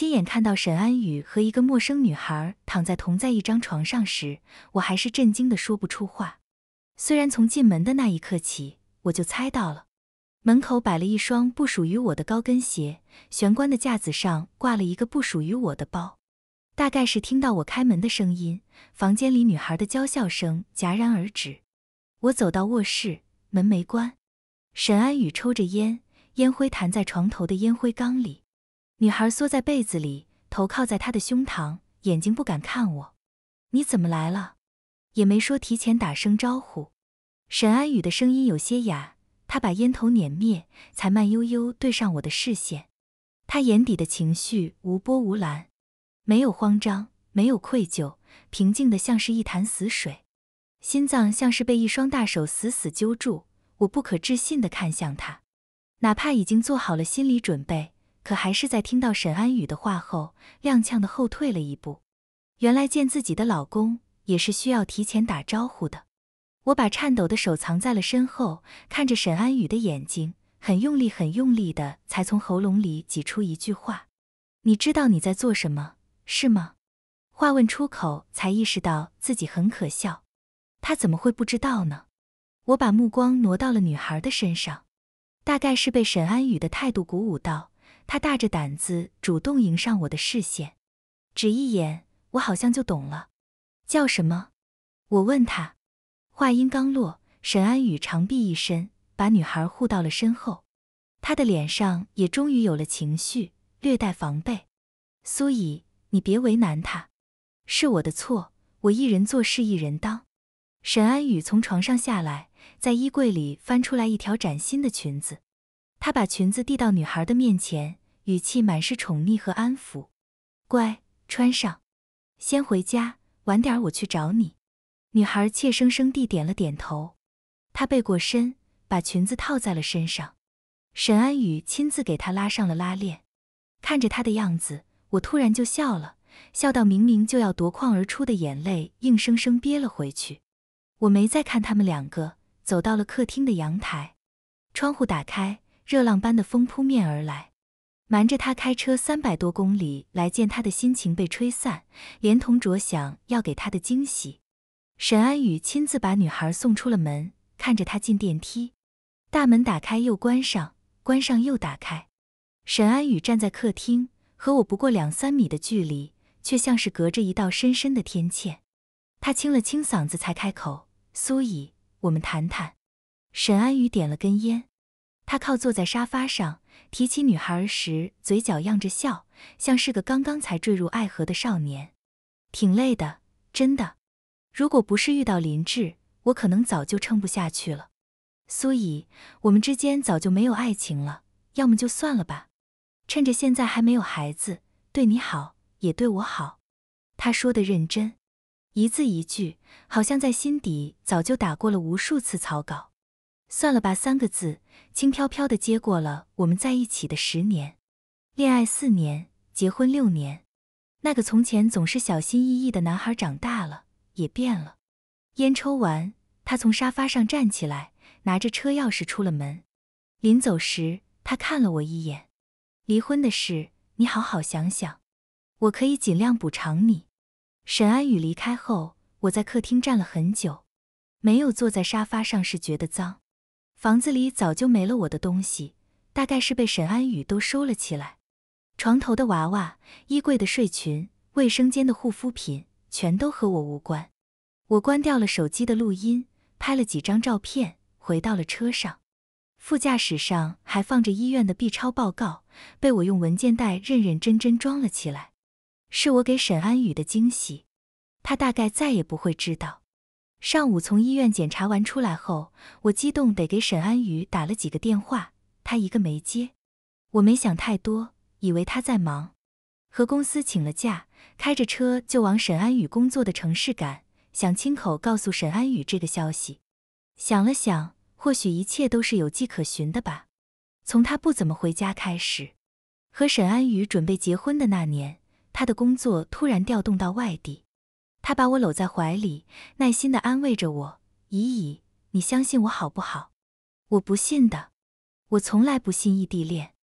亲眼看到沈安宇和一个陌生女孩躺在同在一张床上时，我还是震惊的说不出话。虽然从进门的那一刻起，我就猜到了。门口摆了一双不属于我的高跟鞋，玄关的架子上挂了一个不属于我的包。大概是听到我开门的声音，房间里女孩的娇笑声戛然而止。我走到卧室，门没关。沈安宇抽着烟，烟灰弹在床头的烟灰缸里。女孩缩在被子里，头靠在他的胸膛，眼睛不敢看我。你怎么来了？也没说提前打声招呼。沈安宇的声音有些哑，他把烟头碾灭，才慢悠悠对上我的视线。他眼底的情绪无波无澜，没有慌张，没有愧疚，平静的像是一潭死水。心脏像是被一双大手死死揪住。我不可置信地看向他，哪怕已经做好了心理准备。可还是在听到沈安宇的话后，踉跄的后退了一步。原来见自己的老公也是需要提前打招呼的。我把颤抖的手藏在了身后，看着沈安宇的眼睛，很用力，很用力的才从喉咙里挤出一句话：“你知道你在做什么，是吗？”话问出口，才意识到自己很可笑。他怎么会不知道呢？我把目光挪到了女孩的身上，大概是被沈安宇的态度鼓舞到。他大着胆子主动迎上我的视线，只一眼，我好像就懂了。叫什么？我问他。话音刚落，沈安宇长臂一伸，把女孩护到了身后。他的脸上也终于有了情绪，略带防备。苏以，你别为难他，是我的错，我一人做事一人当。沈安宇从床上下来，在衣柜里翻出来一条崭新的裙子。他把裙子递到女孩的面前，语气满是宠溺和安抚：“乖，穿上，先回家，晚点我去找你。”女孩怯生生地点了点头。他背过身，把裙子套在了身上。沈安宇亲自给她拉上了拉链。看着他的样子，我突然就笑了，笑到明明就要夺眶而出的眼泪硬生生憋了回去。我没再看他们两个，走到了客厅的阳台，窗户打开。热浪般的风扑面而来，瞒着他开车三百多公里来见他的心情被吹散，连同着想要给他的惊喜。沈安宇亲自把女孩送出了门，看着她进电梯。大门打开又关上，关上又打开。沈安宇站在客厅，和我不过两三米的距离，却像是隔着一道深深的天堑。他清了清嗓子才开口：“苏以，我们谈谈。”沈安宇点了根烟。他靠坐在沙发上，提起女孩时，嘴角漾着笑，像是个刚刚才坠入爱河的少年。挺累的，真的。如果不是遇到林志，我可能早就撑不下去了。苏以，我们之间早就没有爱情了，要么就算了吧。趁着现在还没有孩子，对你好，也对我好。他说的认真，一字一句，好像在心底早就打过了无数次草稿。算了吧，三个字，轻飘飘的接过了我们在一起的十年，恋爱四年，结婚六年。那个从前总是小心翼翼的男孩长大了，也变了。烟抽完，他从沙发上站起来，拿着车钥匙出了门。临走时，他看了我一眼，离婚的事，你好好想想，我可以尽量补偿你。沈安宇离开后，我在客厅站了很久，没有坐在沙发上，是觉得脏。房子里早就没了我的东西，大概是被沈安宇都收了起来。床头的娃娃、衣柜的睡裙、卫生间的护肤品，全都和我无关。我关掉了手机的录音，拍了几张照片，回到了车上。副驾驶上还放着医院的 B 超报告，被我用文件袋认认真真装了起来。是我给沈安宇的惊喜，他大概再也不会知道。上午从医院检查完出来后，我激动得给沈安宇打了几个电话，他一个没接。我没想太多，以为他在忙，和公司请了假，开着车就往沈安宇工作的城市赶，想亲口告诉沈安宇这个消息。想了想，或许一切都是有迹可循的吧。从他不怎么回家开始，和沈安宇准备结婚的那年，他的工作突然调动到外地。他把我搂在怀里，耐心地安慰着我：“怡怡，你相信我好不好？”我不信的，我从来不信异地恋。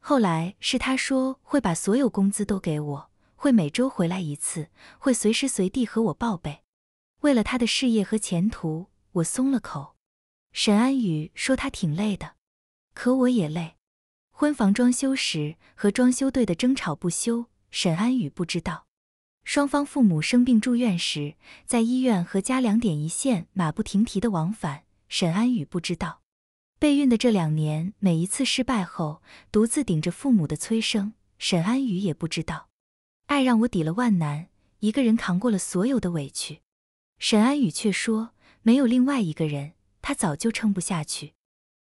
后来是他说会把所有工资都给我，会每周回来一次，会随时随地和我报备。为了他的事业和前途，我松了口。沈安宇说他挺累的，可我也累。婚房装修时和装修队的争吵不休，沈安宇不知道。双方父母生病住院时，在医院和家两点一线，马不停蹄的往返。沈安宇不知道，备孕的这两年，每一次失败后，独自顶着父母的催生。沈安宇也不知道，爱让我抵了万难，一个人扛过了所有的委屈。沈安宇却说没有另外一个人，他早就撑不下去。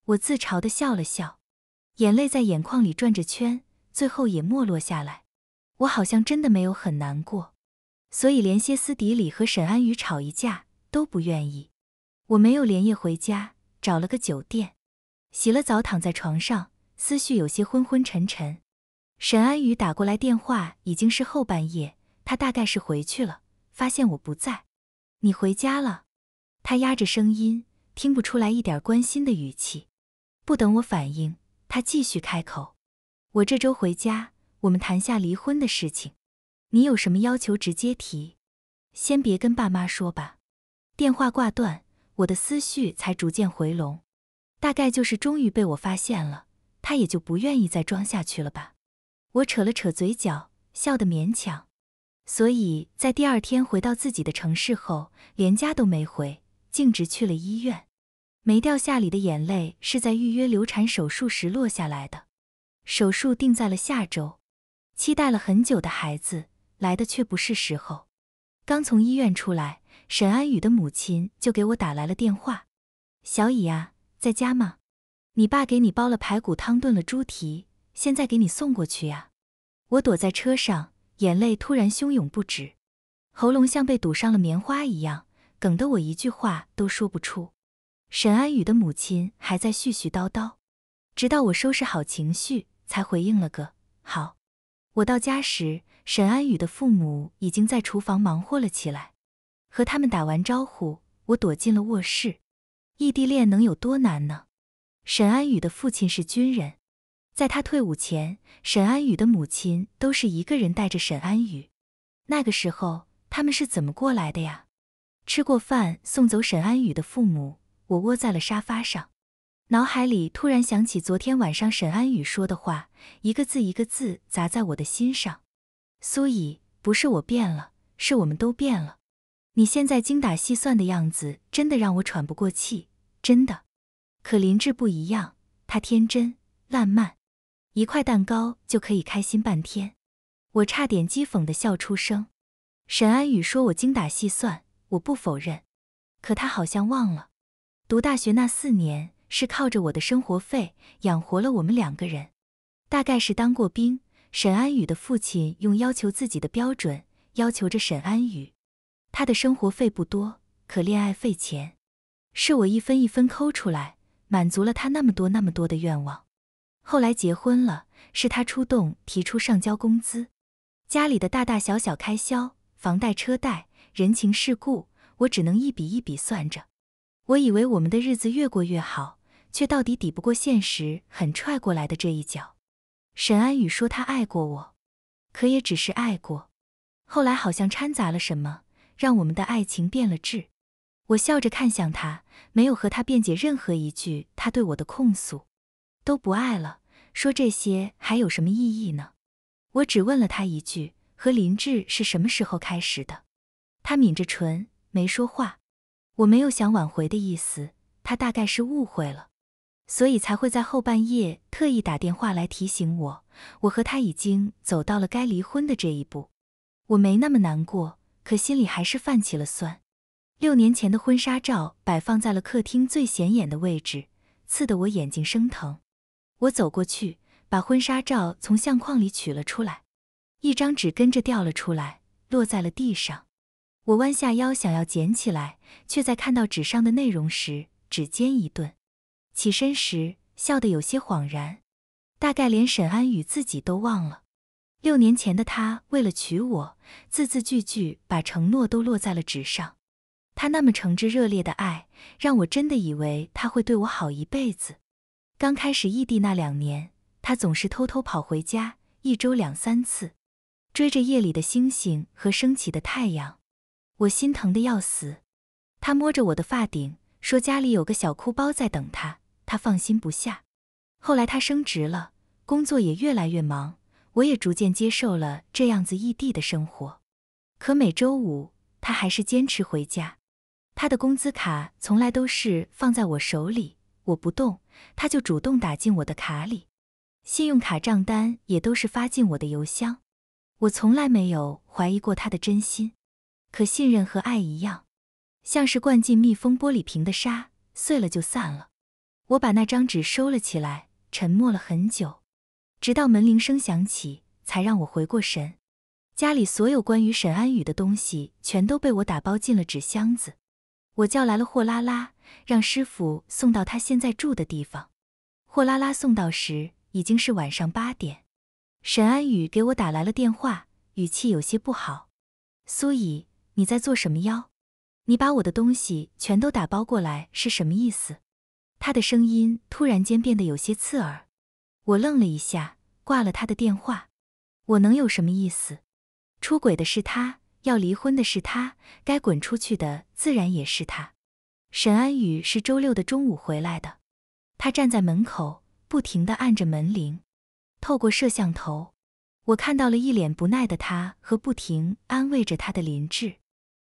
我自嘲的笑了笑，眼泪在眼眶里转着圈，最后也没落下来。我好像真的没有很难过。所以连歇斯底里和沈安宇吵一架都不愿意。我没有连夜回家，找了个酒店，洗了澡，躺在床上，思绪有些昏昏沉沉。沈安宇打过来电话，已经是后半夜，他大概是回去了，发现我不在。你回家了？他压着声音，听不出来一点关心的语气。不等我反应，他继续开口：“我这周回家，我们谈下离婚的事情。”你有什么要求直接提，先别跟爸妈说吧。电话挂断，我的思绪才逐渐回笼。大概就是终于被我发现了，他也就不愿意再装下去了吧。我扯了扯嘴角，笑得勉强。所以在第二天回到自己的城市后，连家都没回，径直去了医院。没掉下里的眼泪是在预约流产手术时落下来的。手术定在了下周。期待了很久的孩子。来的却不是时候，刚从医院出来，沈安宇的母亲就给我打来了电话：“小乙啊，在家吗？你爸给你煲了排骨汤，炖了猪蹄，现在给你送过去呀。”我躲在车上，眼泪突然汹涌不止，喉咙像被堵上了棉花一样，哽得我一句话都说不出。沈安宇的母亲还在絮絮叨叨，直到我收拾好情绪，才回应了个“好”。我到家时。沈安宇的父母已经在厨房忙活了起来，和他们打完招呼，我躲进了卧室。异地恋能有多难呢？沈安宇的父亲是军人，在他退伍前，沈安宇的母亲都是一个人带着沈安宇。那个时候他们是怎么过来的呀？吃过饭，送走沈安宇的父母，我窝在了沙发上，脑海里突然想起昨天晚上沈安宇说的话，一个字一个字砸在我的心上。苏以，不是我变了，是我们都变了。你现在精打细算的样子，真的让我喘不过气，真的。可林志不一样，他天真烂漫，一块蛋糕就可以开心半天。我差点讥讽的笑出声。沈安宇说我精打细算，我不否认。可他好像忘了，读大学那四年是靠着我的生活费养活了我们两个人，大概是当过兵。沈安宇的父亲用要求自己的标准要求着沈安宇，他的生活费不多，可恋爱费钱，是我一分一分抠出来，满足了他那么多那么多的愿望。后来结婚了，是他出动提出上交工资，家里的大大小小开销，房贷、车贷、人情世故，我只能一笔一笔算着。我以为我们的日子越过越好，却到底抵不过现实狠踹过来的这一脚。沈安宇说他爱过我，可也只是爱过。后来好像掺杂了什么，让我们的爱情变了质。我笑着看向他，没有和他辩解任何一句他对我的控诉，都不爱了，说这些还有什么意义呢？我只问了他一句：和林志是什么时候开始的？他抿着唇没说话。我没有想挽回的意思，他大概是误会了。所以才会在后半夜特意打电话来提醒我，我和他已经走到了该离婚的这一步。我没那么难过，可心里还是泛起了酸。六年前的婚纱照摆放在了客厅最显眼的位置，刺得我眼睛生疼。我走过去，把婚纱照从相框里取了出来，一张纸跟着掉了出来，落在了地上。我弯下腰想要捡起来，却在看到纸上的内容时，指尖一顿。起身时笑得有些恍然，大概连沈安宇自己都忘了。六年前的他为了娶我，字字句句把承诺都落在了纸上。他那么诚挚热烈的爱，让我真的以为他会对我好一辈子。刚开始异地那两年，他总是偷偷跑回家，一周两三次，追着夜里的星星和升起的太阳，我心疼的要死。他摸着我的发顶，说家里有个小哭包在等他。他放心不下，后来他升职了，工作也越来越忙，我也逐渐接受了这样子异地的生活。可每周五，他还是坚持回家。他的工资卡从来都是放在我手里，我不动，他就主动打进我的卡里。信用卡账单也都是发进我的邮箱。我从来没有怀疑过他的真心。可信任和爱一样，像是灌进密封玻璃瓶的沙，碎了就散了。我把那张纸收了起来，沉默了很久，直到门铃声响起，才让我回过神。家里所有关于沈安宇的东西全都被我打包进了纸箱子。我叫来了货拉拉，让师傅送到他现在住的地方。货拉拉送到时已经是晚上八点。沈安宇给我打来了电话，语气有些不好：“苏以，你在做什么妖？你把我的东西全都打包过来是什么意思？”他的声音突然间变得有些刺耳，我愣了一下，挂了他的电话。我能有什么意思？出轨的是他，要离婚的是他，该滚出去的自然也是他。沈安宇是周六的中午回来的，他站在门口，不停地按着门铃。透过摄像头，我看到了一脸不耐的他和不停安慰着他的林志。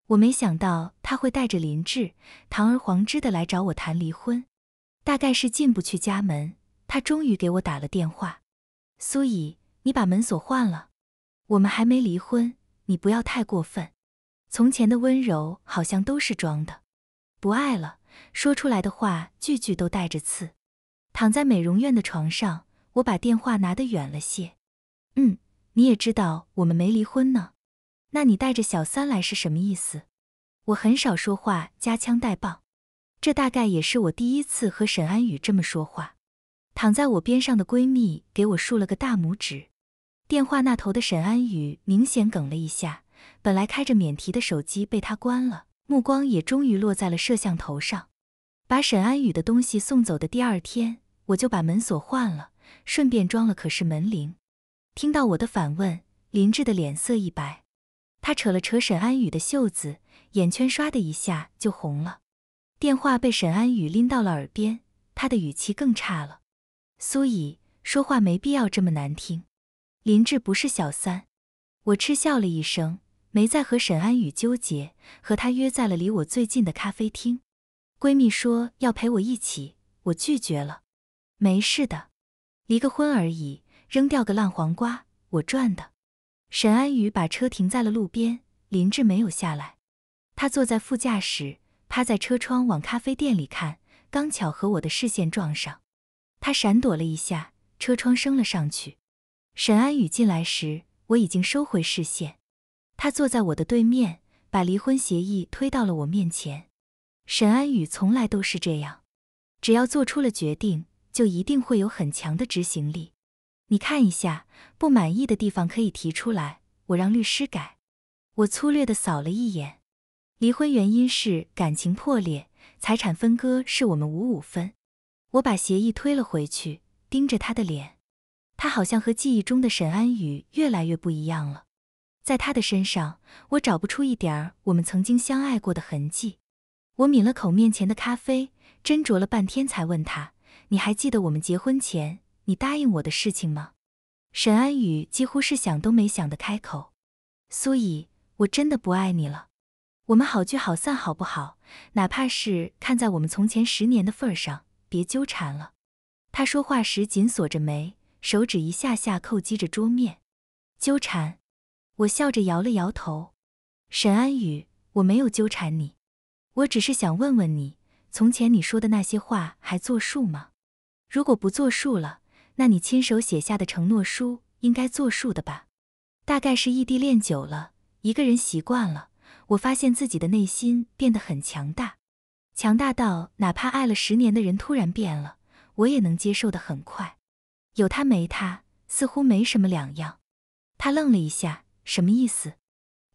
我没想到他会带着林志，堂而皇之的来找我谈离婚。大概是进不去家门，他终于给我打了电话。苏怡，你把门锁换了。我们还没离婚，你不要太过分。从前的温柔好像都是装的，不爱了，说出来的话句句都带着刺。躺在美容院的床上，我把电话拿得远了些。嗯，你也知道我们没离婚呢。那你带着小三来是什么意思？我很少说话夹枪带棒。这大概也是我第一次和沈安宇这么说话。躺在我边上的闺蜜给我竖了个大拇指。电话那头的沈安宇明显哽了一下，本来开着免提的手机被他关了，目光也终于落在了摄像头上。把沈安宇的东西送走的第二天，我就把门锁换了，顺便装了可视门铃。听到我的反问，林志的脸色一白，他扯了扯沈安宇的袖子，眼圈唰的一下就红了。电话被沈安宇拎到了耳边，他的语气更差了。苏以说话没必要这么难听，林志不是小三。我嗤笑了一声，没再和沈安宇纠结，和他约在了离我最近的咖啡厅。闺蜜说要陪我一起，我拒绝了。没事的，离个婚而已，扔掉个烂黄瓜，我赚的。沈安宇把车停在了路边，林志没有下来，他坐在副驾驶。他在车窗往咖啡店里看，刚巧和我的视线撞上，他闪躲了一下，车窗升了上去。沈安宇进来时，我已经收回视线。他坐在我的对面，把离婚协议推到了我面前。沈安宇从来都是这样，只要做出了决定，就一定会有很强的执行力。你看一下，不满意的地方可以提出来，我让律师改。我粗略的扫了一眼。离婚原因是感情破裂，财产分割是我们五五分。我把协议推了回去，盯着他的脸，他好像和记忆中的沈安宇越来越不一样了。在他的身上，我找不出一点儿我们曾经相爱过的痕迹。我抿了口面前的咖啡，斟酌了半天才问他：“你还记得我们结婚前你答应我的事情吗？”沈安宇几乎是想都没想的开口：“苏以，我真的不爱你了。”我们好聚好散，好不好？哪怕是看在我们从前十年的份上，别纠缠了。他说话时紧锁着眉，手指一下下叩击着桌面。纠缠？我笑着摇了摇头。沈安宇，我没有纠缠你，我只是想问问你，从前你说的那些话还作数吗？如果不作数了，那你亲手写下的承诺书应该作数的吧？大概是异地恋久了，一个人习惯了。我发现自己的内心变得很强大，强大到哪怕爱了十年的人突然变了，我也能接受的很快。有他没他，似乎没什么两样。他愣了一下，什么意思？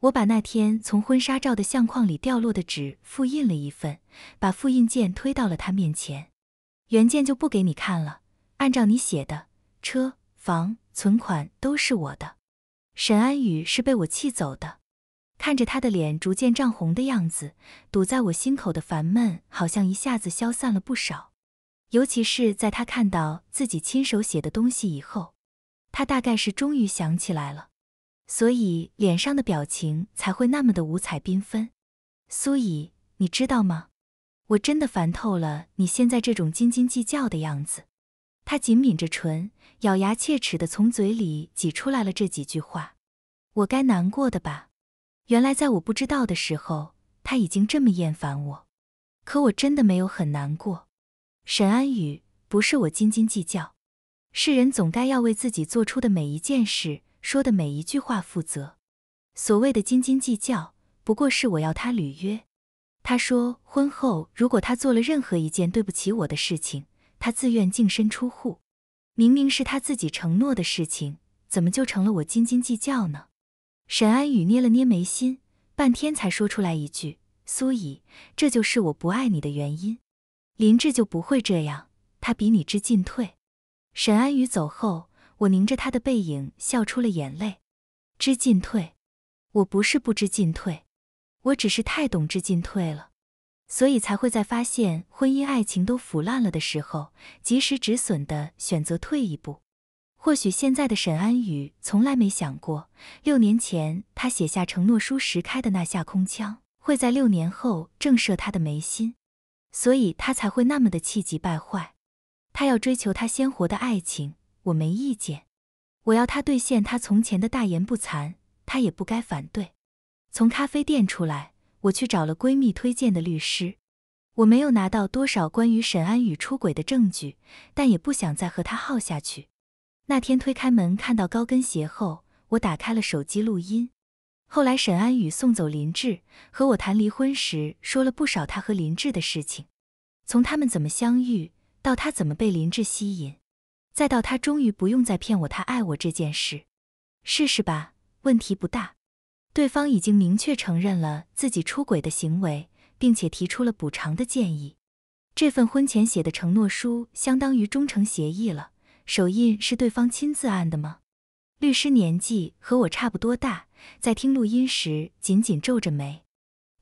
我把那天从婚纱照的相框里掉落的纸复印了一份，把复印件推到了他面前。原件就不给你看了。按照你写的，车、房、存款都是我的。沈安宇是被我气走的。看着他的脸逐渐涨红的样子，堵在我心口的烦闷好像一下子消散了不少。尤其是在他看到自己亲手写的东西以后，他大概是终于想起来了，所以脸上的表情才会那么的五彩缤纷。苏以，你知道吗？我真的烦透了你现在这种斤斤计较的样子。他紧抿着唇，咬牙切齿地从嘴里挤出来了这几句话。我该难过的吧？原来在我不知道的时候，他已经这么厌烦我，可我真的没有很难过。沈安宇，不是我斤斤计较，世人总该要为自己做出的每一件事、说的每一句话负责。所谓的斤斤计较，不过是我要他履约。他说婚后如果他做了任何一件对不起我的事情，他自愿净身出户。明明是他自己承诺的事情，怎么就成了我斤斤计较呢？沈安宇捏了捏眉心，半天才说出来一句：“苏以，这就是我不爱你的原因。”林志就不会这样，他比你知进退。沈安宇走后，我凝着他的背影，笑出了眼泪。知进退，我不是不知进退，我只是太懂知进退了，所以才会在发现婚姻爱情都腐烂了的时候，及时止损的选择退一步。或许现在的沈安宇从来没想过，六年前他写下承诺书时开的那下空枪，会在六年后正射他的眉心，所以他才会那么的气急败坏。他要追求他鲜活的爱情，我没意见；我要他兑现他从前的大言不惭，他也不该反对。从咖啡店出来，我去找了闺蜜推荐的律师。我没有拿到多少关于沈安宇出轨的证据，但也不想再和他耗下去。那天推开门看到高跟鞋后，我打开了手机录音。后来沈安宇送走林志和我谈离婚时，说了不少他和林志的事情，从他们怎么相遇到他怎么被林志吸引，再到他终于不用再骗我他爱我这件事。试试吧，问题不大。对方已经明确承认了自己出轨的行为，并且提出了补偿的建议。这份婚前写的承诺书相当于忠诚协议了。手印是对方亲自按的吗？律师年纪和我差不多大，在听录音时紧紧皱着眉，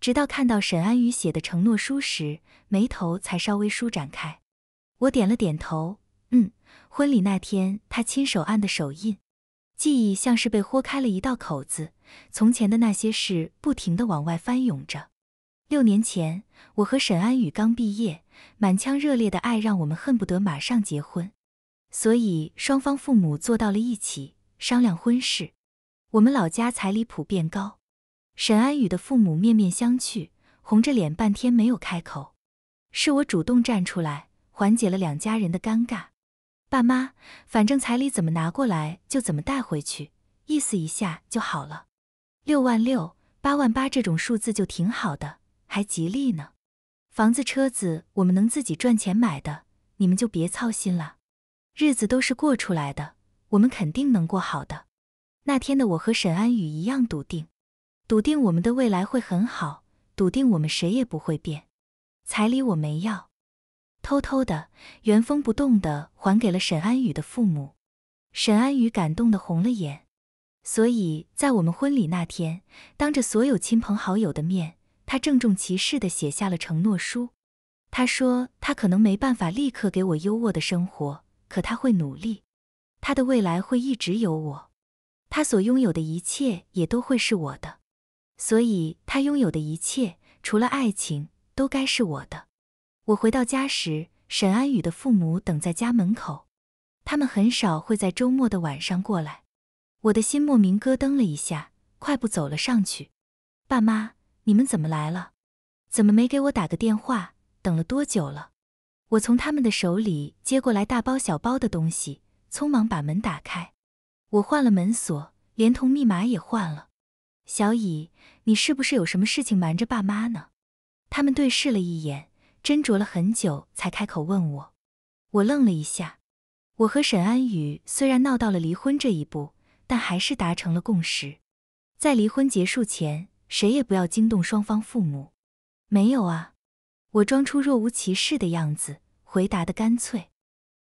直到看到沈安宇写的承诺书时，眉头才稍微舒展开。我点了点头，嗯，婚礼那天他亲手按的手印，记忆像是被豁开了一道口子，从前的那些事不停地往外翻涌着。六年前，我和沈安宇刚毕业，满腔热烈的爱让我们恨不得马上结婚。所以双方父母坐到了一起商量婚事。我们老家彩礼普遍高，沈安宇的父母面面相觑，红着脸半天没有开口。是我主动站出来，缓解了两家人的尴尬。爸妈，反正彩礼怎么拿过来就怎么带回去，意思一下就好了。六万六、八万八这种数字就挺好的，还吉利呢。房子、车子我们能自己赚钱买的，你们就别操心了。日子都是过出来的，我们肯定能过好的。那天的我和沈安宇一样笃定，笃定我们的未来会很好，笃定我们谁也不会变。彩礼我没要，偷偷的原封不动的还给了沈安宇的父母。沈安宇感动的红了眼，所以在我们婚礼那天，当着所有亲朋好友的面，他郑重其事的写下了承诺书。他说他可能没办法立刻给我优渥的生活。可他会努力，他的未来会一直有我，他所拥有的一切也都会是我的，所以他拥有的一切，除了爱情，都该是我的。我回到家时，沈安宇的父母等在家门口，他们很少会在周末的晚上过来。我的心莫名咯噔了一下，快步走了上去。爸妈，你们怎么来了？怎么没给我打个电话？等了多久了？我从他们的手里接过来大包小包的东西，匆忙把门打开。我换了门锁，连同密码也换了。小乙，你是不是有什么事情瞒着爸妈呢？他们对视了一眼，斟酌了很久，才开口问我。我愣了一下。我和沈安宇虽然闹到了离婚这一步，但还是达成了共识，在离婚结束前，谁也不要惊动双方父母。没有啊。我装出若无其事的样子，回答的干脆。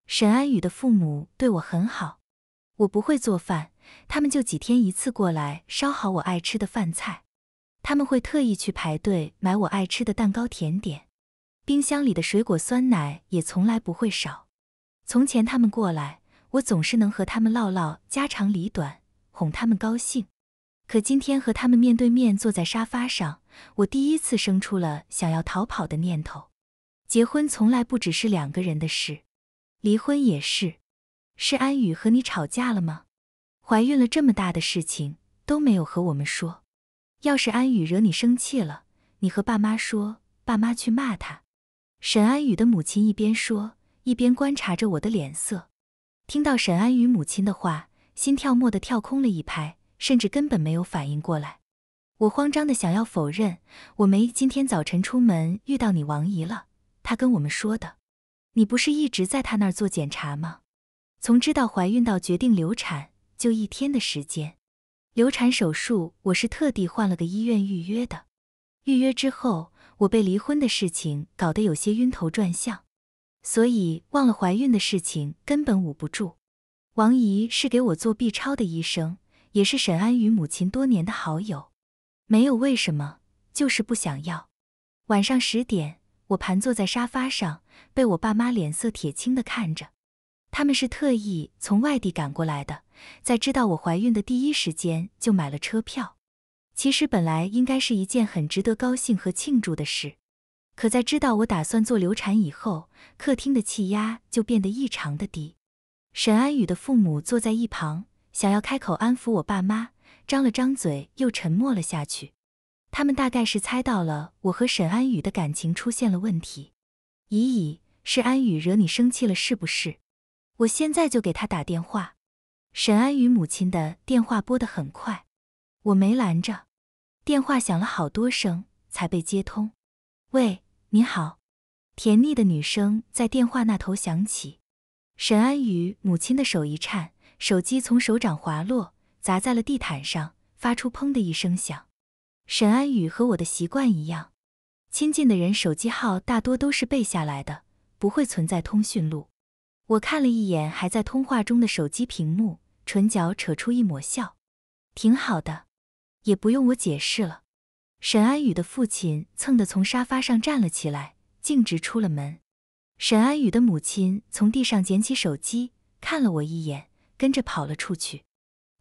沈安宇的父母对我很好，我不会做饭，他们就几天一次过来烧好我爱吃的饭菜。他们会特意去排队买我爱吃的蛋糕甜点，冰箱里的水果酸奶也从来不会少。从前他们过来，我总是能和他们唠唠家长里短，哄他们高兴。可今天和他们面对面坐在沙发上。我第一次生出了想要逃跑的念头。结婚从来不只是两个人的事，离婚也是。是安宇和你吵架了吗？怀孕了这么大的事情都没有和我们说。要是安宇惹你生气了，你和爸妈说，爸妈去骂他。沈安宇的母亲一边说，一边观察着我的脸色。听到沈安宇母亲的话，心跳蓦地跳空了一拍，甚至根本没有反应过来。我慌张的想要否认，我没今天早晨出门遇到你王姨了。她跟我们说的，你不是一直在她那儿做检查吗？从知道怀孕到决定流产，就一天的时间。流产手术我是特地换了个医院预约的。预约之后，我被离婚的事情搞得有些晕头转向，所以忘了怀孕的事情根本捂不住。王姨是给我做 B 超的医生，也是沈安与母亲多年的好友。没有为什么，就是不想要。晚上十点，我盘坐在沙发上，被我爸妈脸色铁青的看着。他们是特意从外地赶过来的，在知道我怀孕的第一时间就买了车票。其实本来应该是一件很值得高兴和庆祝的事，可在知道我打算做流产以后，客厅的气压就变得异常的低。沈安宇的父母坐在一旁，想要开口安抚我爸妈。张了张嘴，又沉默了下去。他们大概是猜到了我和沈安宇的感情出现了问题。咦咦，是安宇惹你生气了是不是？我现在就给他打电话。沈安宇母亲的电话拨得很快，我没拦着。电话响了好多声，才被接通。喂，你好。甜腻的女声在电话那头响起。沈安宇母亲的手一颤，手机从手掌滑落。砸在了地毯上，发出砰的一声响。沈安宇和我的习惯一样，亲近的人手机号大多都是背下来的，不会存在通讯录。我看了一眼还在通话中的手机屏幕，唇角扯出一抹笑，挺好的，也不用我解释了。沈安宇的父亲蹭的从沙发上站了起来，径直出了门。沈安宇的母亲从地上捡起手机，看了我一眼，跟着跑了出去。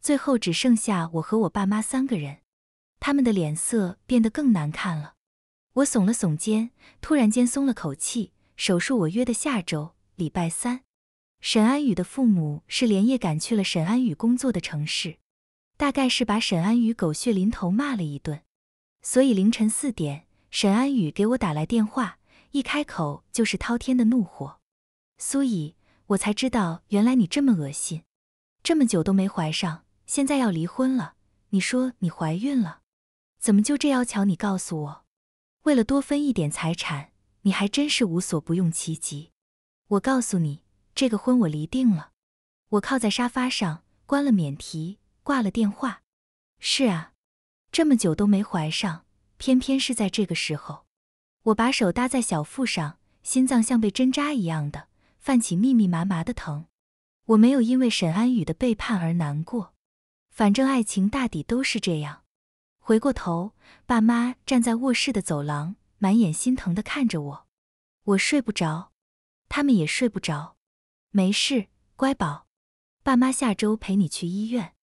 最后只剩下我和我爸妈三个人，他们的脸色变得更难看了。我耸了耸肩，突然间松了口气。手术我约的下周礼拜三。沈安宇的父母是连夜赶去了沈安宇工作的城市，大概是把沈安宇狗血淋头骂了一顿。所以凌晨四点，沈安宇给我打来电话，一开口就是滔天的怒火。苏以，我才知道原来你这么恶心，这么久都没怀上。现在要离婚了，你说你怀孕了，怎么就这要巧？你告诉我，为了多分一点财产，你还真是无所不用其极。我告诉你，这个婚我离定了。我靠在沙发上，关了免提，挂了电话。是啊，这么久都没怀上，偏偏是在这个时候。我把手搭在小腹上，心脏像被针扎一样的泛起密密麻麻的疼。我没有因为沈安宇的背叛而难过。反正爱情大抵都是这样。回过头，爸妈站在卧室的走廊，满眼心疼地看着我。我睡不着，他们也睡不着。没事，乖宝，爸妈下周陪你去医院，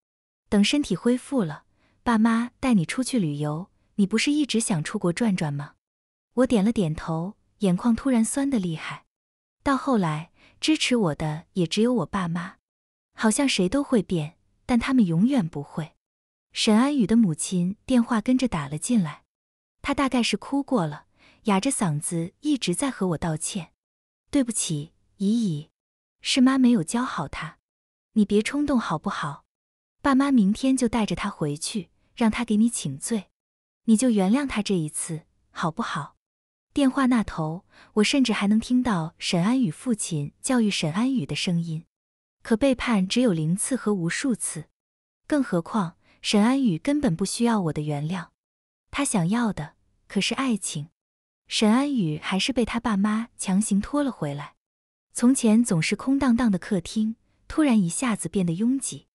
等身体恢复了，爸妈带你出去旅游。你不是一直想出国转转吗？我点了点头，眼眶突然酸得厉害。到后来，支持我的也只有我爸妈，好像谁都会变。但他们永远不会。沈安宇的母亲电话跟着打了进来，她大概是哭过了，哑着嗓子一直在和我道歉：“对不起，姨姨，是妈没有教好她，你别冲动好不好？爸妈明天就带着他回去，让他给你请罪，你就原谅他这一次好不好？”电话那头，我甚至还能听到沈安宇父亲教育沈安宇的声音。可背叛只有零次和无数次，更何况沈安宇根本不需要我的原谅，他想要的可是爱情。沈安宇还是被他爸妈强行拖了回来。从前总是空荡荡的客厅，突然一下子变得拥挤。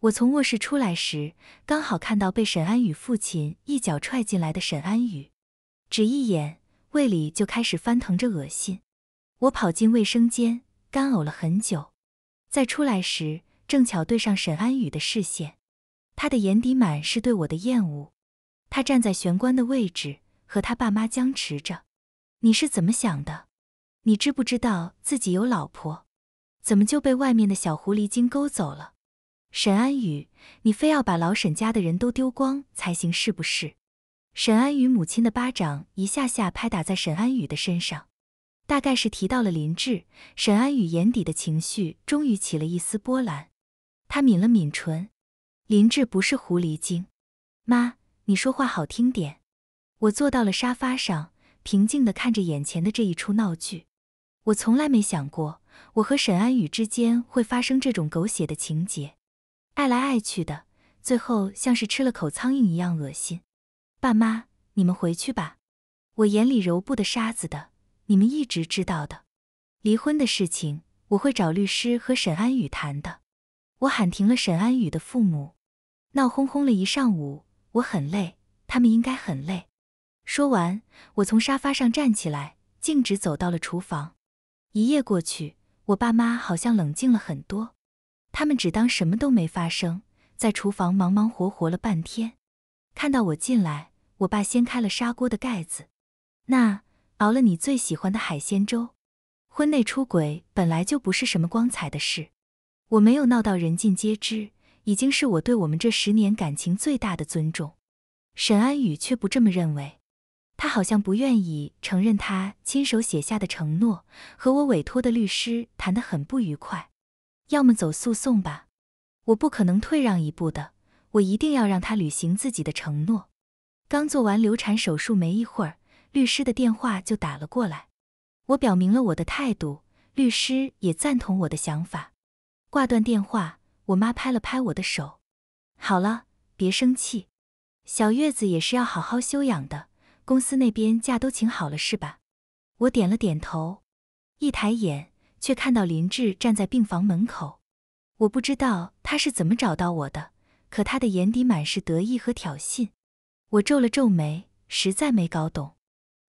我从卧室出来时，刚好看到被沈安宇父亲一脚踹进来的沈安宇，只一眼，胃里就开始翻腾着恶心。我跑进卫生间，干呕了很久。在出来时，正巧对上沈安宇的视线，他的眼底满是对我的厌恶。他站在玄关的位置，和他爸妈僵持着。你是怎么想的？你知不知道自己有老婆，怎么就被外面的小狐狸精勾走了？沈安宇，你非要把老沈家的人都丢光才行，是不是？沈安宇母亲的巴掌一下下拍打在沈安宇的身上。大概是提到了林志，沈安宇眼底的情绪终于起了一丝波澜。他抿了抿唇，林志不是狐狸精。妈，你说话好听点。我坐到了沙发上，平静地看着眼前的这一出闹剧。我从来没想过，我和沈安宇之间会发生这种狗血的情节，爱来爱去的，最后像是吃了口苍蝇一样恶心。爸妈，你们回去吧。我眼里揉不的沙子的。你们一直知道的，离婚的事情，我会找律师和沈安宇谈的。我喊停了沈安宇的父母，闹哄哄了一上午，我很累，他们应该很累。说完，我从沙发上站起来，径直走到了厨房。一夜过去，我爸妈好像冷静了很多，他们只当什么都没发生，在厨房忙忙活活了半天。看到我进来，我爸掀开了砂锅的盖子，那。熬了你最喜欢的海鲜粥。婚内出轨本来就不是什么光彩的事，我没有闹到人尽皆知，已经是我对我们这十年感情最大的尊重。沈安宇却不这么认为，他好像不愿意承认他亲手写下的承诺，和我委托的律师谈得很不愉快。要么走诉讼吧，我不可能退让一步的，我一定要让他履行自己的承诺。刚做完流产手术没一会儿。律师的电话就打了过来，我表明了我的态度，律师也赞同我的想法。挂断电话，我妈拍了拍我的手，好了，别生气，小月子也是要好好休养的。公司那边假都请好了是吧？我点了点头，一抬眼却看到林志站在病房门口。我不知道他是怎么找到我的，可他的眼底满是得意和挑衅。我皱了皱眉，实在没搞懂。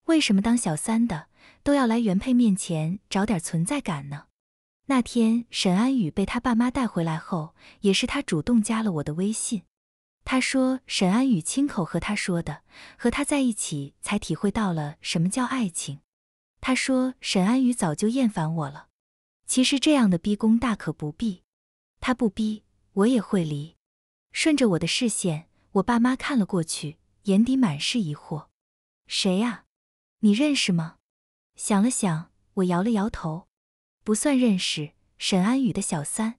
为什么当小三的都要来原配面前找点存在感呢？那天沈安宇被他爸妈带回来后，也是他主动加了我的微信。他说沈安宇亲口和他说的，和他在一起才体会到了什么叫爱情。他说沈安宇早就厌烦我了。其实这样的逼宫大可不必，他不逼我也会离。顺着我的视线，我爸妈看了过去，眼底满是疑惑：谁呀？你认识吗？想了想，我摇了摇头，不算认识。沈安宇的小三，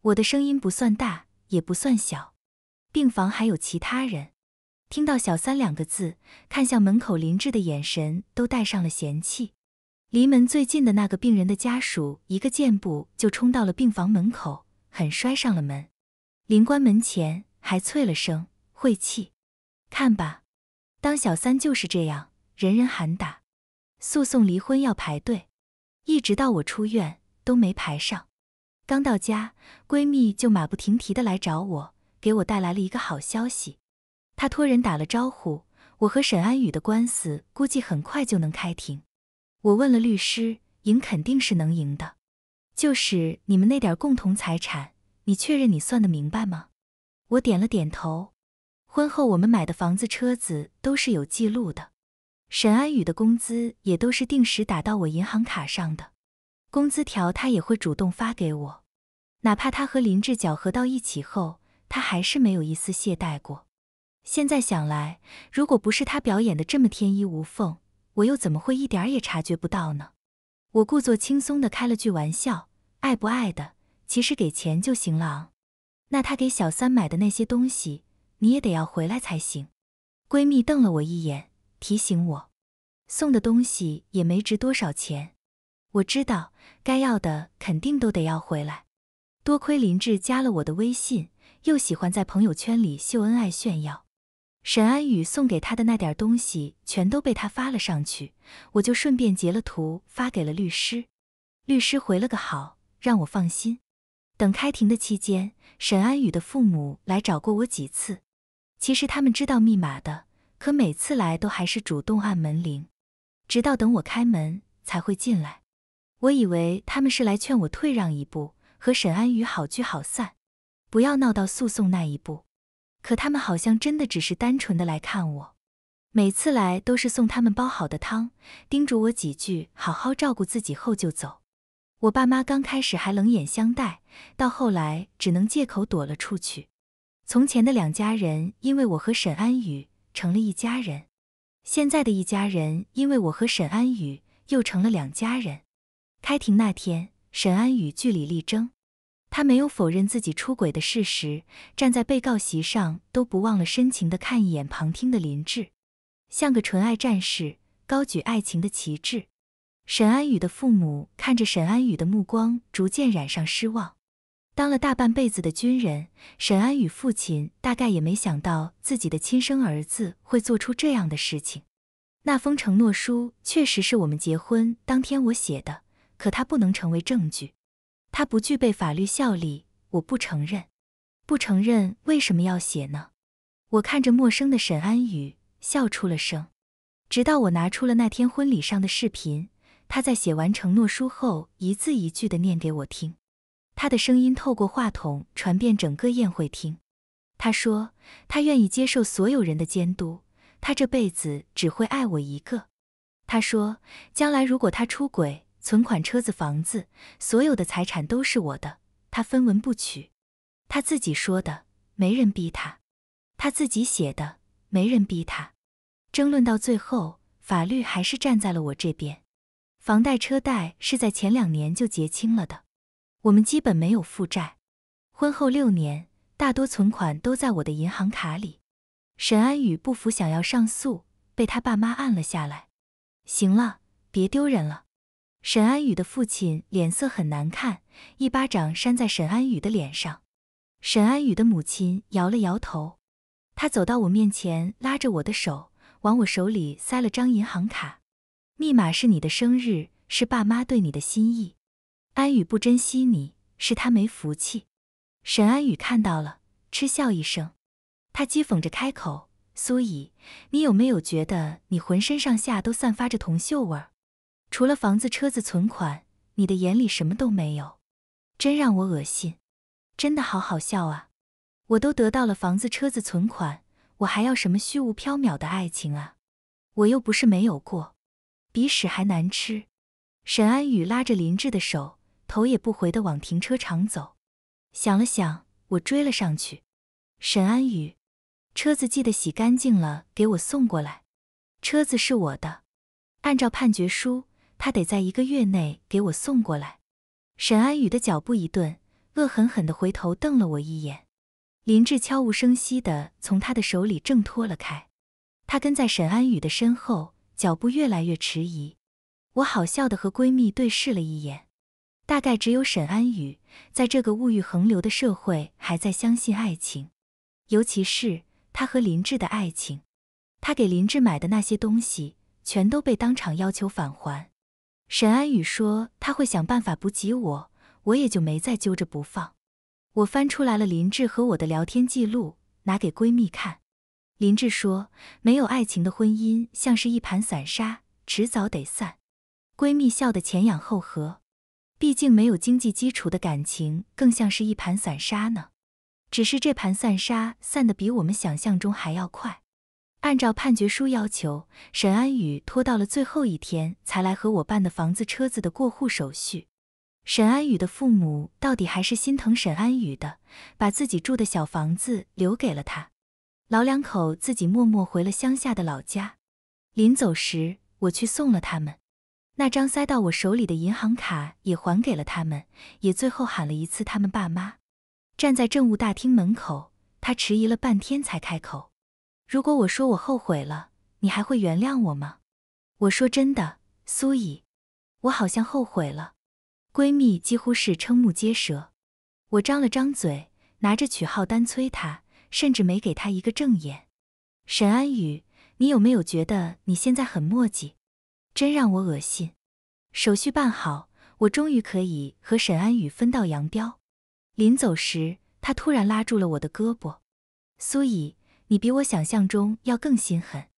我的声音不算大，也不算小。病房还有其他人，听到“小三”两个字，看向门口林志的眼神都带上了嫌弃。离门最近的那个病人的家属，一个箭步就冲到了病房门口，狠摔上了门。临关门前还啐了声：“晦气！”看吧，当小三就是这样。人人喊打，诉讼离婚要排队，一直到我出院都没排上。刚到家，闺蜜就马不停蹄的来找我，给我带来了一个好消息。她托人打了招呼，我和沈安宇的官司估计很快就能开庭。我问了律师，赢肯定是能赢的，就是你们那点共同财产，你确认你算的明白吗？我点了点头。婚后我们买的房子、车子都是有记录的。沈安宇的工资也都是定时打到我银行卡上的，工资条他也会主动发给我。哪怕他和林志搅和到一起后，他还是没有一丝懈怠过。现在想来，如果不是他表演的这么天衣无缝，我又怎么会一点儿也察觉不到呢？我故作轻松的开了句玩笑：“爱不爱的，其实给钱就行了。”那他给小三买的那些东西，你也得要回来才行。”闺蜜瞪了我一眼。提醒我，送的东西也没值多少钱。我知道该要的肯定都得要回来。多亏林志加了我的微信，又喜欢在朋友圈里秀恩爱炫耀，沈安宇送给他的那点东西全都被他发了上去，我就顺便截了图发给了律师。律师回了个好，让我放心。等开庭的期间，沈安宇的父母来找过我几次，其实他们知道密码的。可每次来都还是主动按门铃，直到等我开门才会进来。我以为他们是来劝我退让一步，和沈安宇好聚好散，不要闹到诉讼那一步。可他们好像真的只是单纯的来看我。每次来都是送他们煲好的汤，叮嘱我几句，好好照顾自己后就走。我爸妈刚开始还冷眼相待，到后来只能借口躲了出去。从前的两家人因为我和沈安宇。成了一家人，现在的一家人，因为我和沈安宇又成了两家人。开庭那天，沈安宇据理力争，他没有否认自己出轨的事实，站在被告席上都不忘了深情的看一眼旁听的林志，像个纯爱战士，高举爱情的旗帜。沈安宇的父母看着沈安宇的目光逐渐染上失望。当了大半辈子的军人，沈安宇父亲大概也没想到自己的亲生儿子会做出这样的事情。那封承诺书确实是我们结婚当天我写的，可它不能成为证据，它不具备法律效力。我不承认，不承认，为什么要写呢？我看着陌生的沈安宇，笑出了声。直到我拿出了那天婚礼上的视频，他在写完承诺书后，一字一句的念给我听。他的声音透过话筒传遍整个宴会厅。他说：“他愿意接受所有人的监督。他这辈子只会爱我一个。”他说：“将来如果他出轨，存款、车子、房子，所有的财产都是我的，他分文不取。”他自己说的，没人逼他；他自己写的，没人逼他。争论到最后，法律还是站在了我这边。房贷、车贷是在前两年就结清了的。我们基本没有负债，婚后六年，大多存款都在我的银行卡里。沈安宇不服，想要上诉，被他爸妈按了下来。行了，别丢人了。沈安宇的父亲脸色很难看，一巴掌扇在沈安宇的脸上。沈安宇的母亲摇了摇头，他走到我面前，拉着我的手，往我手里塞了张银行卡，密码是你的生日，是爸妈对你的心意。安宇不珍惜你，是他没福气。沈安宇看到了，嗤笑一声，他讥讽着开口：“苏怡，你有没有觉得你浑身上下都散发着铜臭味？除了房子、车子、存款，你的眼里什么都没有，真让我恶心，真的好好笑啊！我都得到了房子、车子、存款，我还要什么虚无缥缈的爱情啊？我又不是没有过，比屎还难吃。”沈安宇拉着林志的手。头也不回地往停车场走，想了想，我追了上去。沈安宇，车子记得洗干净了，给我送过来。车子是我的，按照判决书，他得在一个月内给我送过来。沈安宇的脚步一顿，恶狠狠地回头瞪了我一眼。林志悄无声息地从他的手里挣脱了开，他跟在沈安宇的身后，脚步越来越迟疑。我好笑地和闺蜜对视了一眼。大概只有沈安宇在这个物欲横流的社会还在相信爱情，尤其是他和林志的爱情。他给林志买的那些东西全都被当场要求返还。沈安宇说他会想办法补给我，我也就没再揪着不放。我翻出来了林志和我的聊天记录，拿给闺蜜看。林志说没有爱情的婚姻像是一盘散沙，迟早得散。闺蜜笑得前仰后合。毕竟没有经济基础的感情，更像是一盘散沙呢。只是这盘散沙散得比我们想象中还要快。按照判决书要求，沈安宇拖到了最后一天才来和我办的房子、车子的过户手续。沈安宇的父母到底还是心疼沈安宇的，把自己住的小房子留给了他。老两口自己默默回了乡下的老家。临走时，我去送了他们。那张塞到我手里的银行卡也还给了他们，也最后喊了一次他们爸妈。站在政务大厅门口，他迟疑了半天才开口：“如果我说我后悔了，你还会原谅我吗？”我说：“真的，苏以，我好像后悔了。”闺蜜几乎是瞠目结舌。我张了张嘴，拿着取号单催他，甚至没给他一个正眼。沈安宇，你有没有觉得你现在很磨迹？真让我恶心。手续办好，我终于可以和沈安宇分道扬镳。临走时，他突然拉住了我的胳膊：“苏以，你比我想象中要更心狠。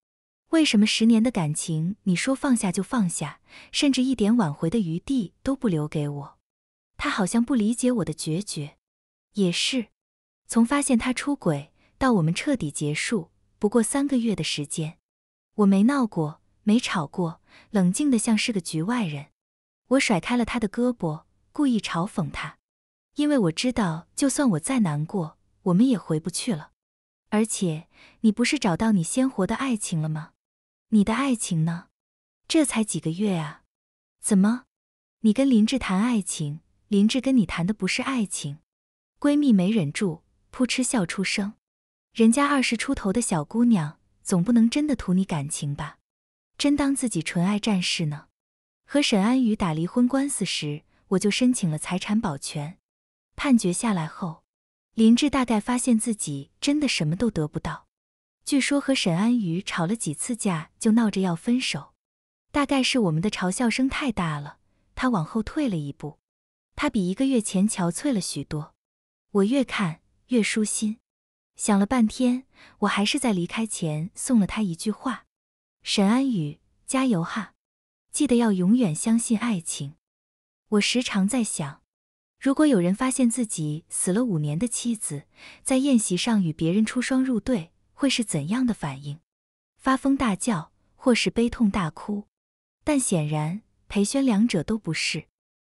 为什么十年的感情，你说放下就放下，甚至一点挽回的余地都不留给我？”他好像不理解我的决绝。也是，从发现他出轨到我们彻底结束，不过三个月的时间。我没闹过。没吵过，冷静的像是个局外人。我甩开了他的胳膊，故意嘲讽他，因为我知道，就算我再难过，我们也回不去了。而且，你不是找到你鲜活的爱情了吗？你的爱情呢？这才几个月啊！怎么，你跟林志谈爱情？林志跟你谈的不是爱情？闺蜜没忍住，扑哧笑出声。人家二十出头的小姑娘，总不能真的图你感情吧？真当自己纯爱战士呢？和沈安宇打离婚官司时，我就申请了财产保全。判决下来后，林志大概发现自己真的什么都得不到。据说和沈安宇吵了几次架，就闹着要分手。大概是我们的嘲笑声太大了，他往后退了一步。他比一个月前憔悴了许多。我越看越舒心。想了半天，我还是在离开前送了他一句话。沈安宇，加油哈！记得要永远相信爱情。我时常在想，如果有人发现自己死了五年的妻子在宴席上与别人出双入对，会是怎样的反应？发疯大叫，或是悲痛大哭？但显然，裴宣两者都不是。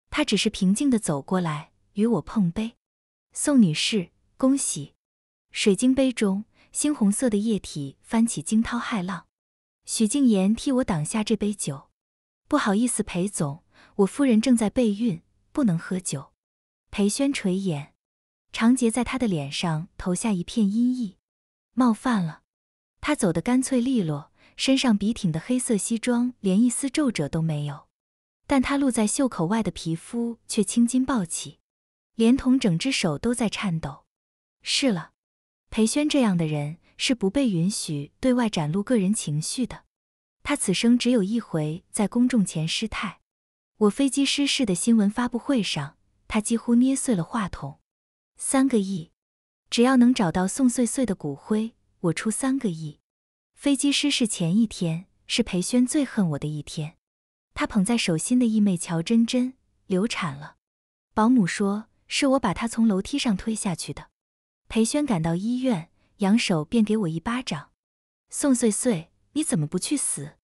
他只是平静地走过来，与我碰杯。宋女士，恭喜！水晶杯中，猩红色的液体翻起惊涛骇浪。许静言替我挡下这杯酒，不好意思，裴总，我夫人正在备孕，不能喝酒。裴宣垂眼，长睫在他的脸上投下一片阴翳，冒犯了。他走得干脆利落，身上笔挺的黑色西装连一丝皱褶都没有，但他露在袖口外的皮肤却青筋暴起，连同整只手都在颤抖。是了，裴宣这样的人。是不被允许对外展露个人情绪的。他此生只有一回在公众前失态，我飞机失事的新闻发布会上，他几乎捏碎了话筒。三个亿，只要能找到宋碎碎的骨灰，我出三个亿。飞机失事前一天是裴轩最恨我的一天，他捧在手心的义妹乔真真流产了，保姆说是我把她从楼梯上推下去的。裴轩赶到医院。扬手便给我一巴掌，宋岁岁，你怎么不去死？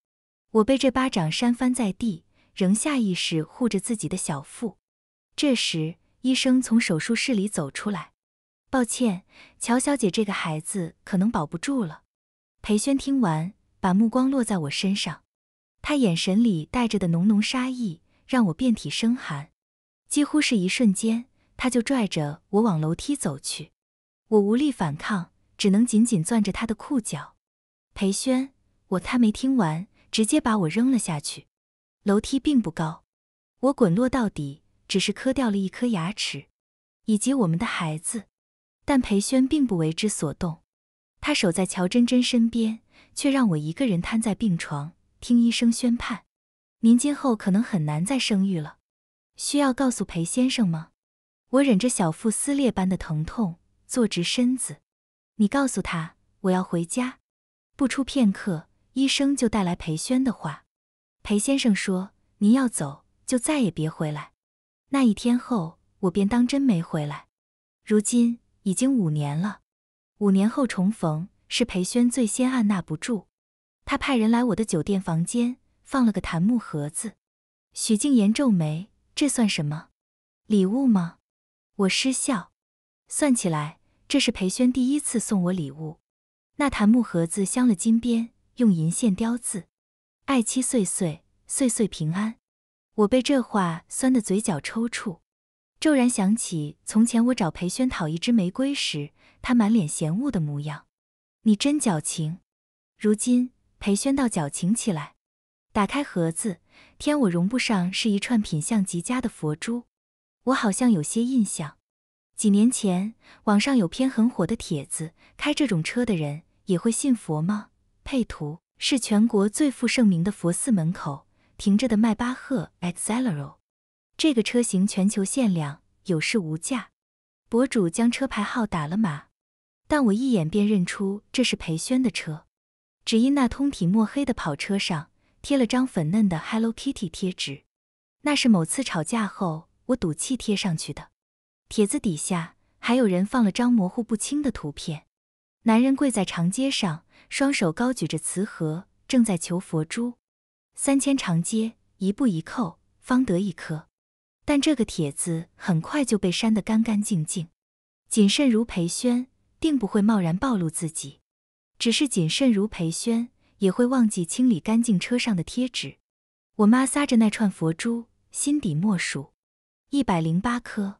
我被这巴掌扇翻在地，仍下意识护着自己的小腹。这时，医生从手术室里走出来，抱歉，乔小姐，这个孩子可能保不住了。裴轩听完，把目光落在我身上，他眼神里带着的浓浓杀意让我遍体生寒。几乎是一瞬间，他就拽着我往楼梯走去，我无力反抗。只能紧紧攥着他的裤脚。裴轩，我他没听完，直接把我扔了下去。楼梯并不高，我滚落到底，只是磕掉了一颗牙齿，以及我们的孩子。但裴轩并不为之所动，他守在乔真真身边，却让我一个人瘫在病床，听医生宣判：“您今后可能很难再生育了，需要告诉裴先生吗？”我忍着小腹撕裂般的疼痛，坐直身子。你告诉他我要回家，不出片刻，医生就带来裴宣的话。裴先生说：“您要走，就再也别回来。”那一天后，我便当真没回来。如今已经五年了，五年后重逢是裴宣最先按捺不住，他派人来我的酒店房间放了个檀木盒子。许静言皱眉：“这算什么礼物吗？”我失笑，算起来。这是裴宣第一次送我礼物，那檀木盒子镶了金边，用银线雕字：“爱妻岁岁岁岁平安。”我被这话酸得嘴角抽搐，骤然想起从前我找裴宣讨一支玫瑰时，他满脸嫌恶的模样。你真矫情，如今裴宣倒矫情起来。打开盒子，天，我容不上是一串品相极佳的佛珠，我好像有些印象。几年前，网上有篇很火的帖子：“开这种车的人也会信佛吗？”配图是全国最负盛名的佛寺门口停着的迈巴赫 Xelero，这个车型全球限量，有市无价。博主将车牌号打了码，但我一眼便认出这是裴轩的车，只因那通体墨黑的跑车上贴了张粉嫩的 Hello Kitty 贴纸，那是某次吵架后我赌气贴上去的。帖子底下还有人放了张模糊不清的图片，男人跪在长街上，双手高举着瓷盒，正在求佛珠，三千长街，一步一叩，方得一颗。但这个帖子很快就被删得干干净净。谨慎如裴宣，定不会贸然暴露自己。只是谨慎如裴宣，也会忘记清理干净车上的贴纸。我妈撒着那串佛珠，心底默数，一百零八颗。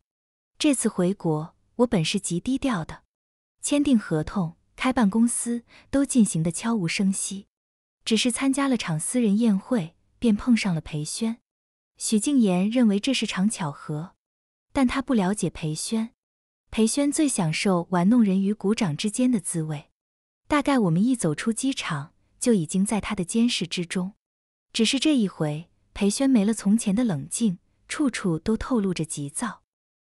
这次回国，我本是极低调的，签订合同、开办公司都进行的悄无声息，只是参加了场私人宴会，便碰上了裴宣。许静言认为这是场巧合，但他不了解裴宣。裴宣最享受玩弄人于股掌之间的滋味，大概我们一走出机场，就已经在他的监视之中。只是这一回，裴宣没了从前的冷静，处处都透露着急躁。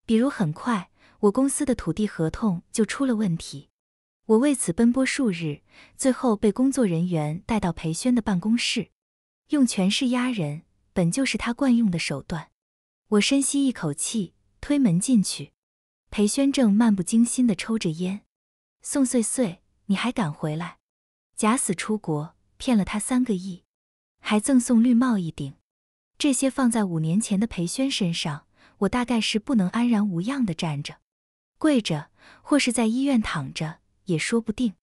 比如，很快我公司的土地合同就出了问题，我为此奔波数日，最后被工作人员带到裴轩的办公室，用权势压人本就是他惯用的手段。我深吸一口气，推门进去，裴轩正漫不经心地抽着烟。宋岁岁，你还敢回来？假死出国，骗了他三个亿，还赠送绿帽一顶。这些放在五年前的裴轩身上。我大概是不能安然无恙的站着、跪着，或是在医院躺着也说不定。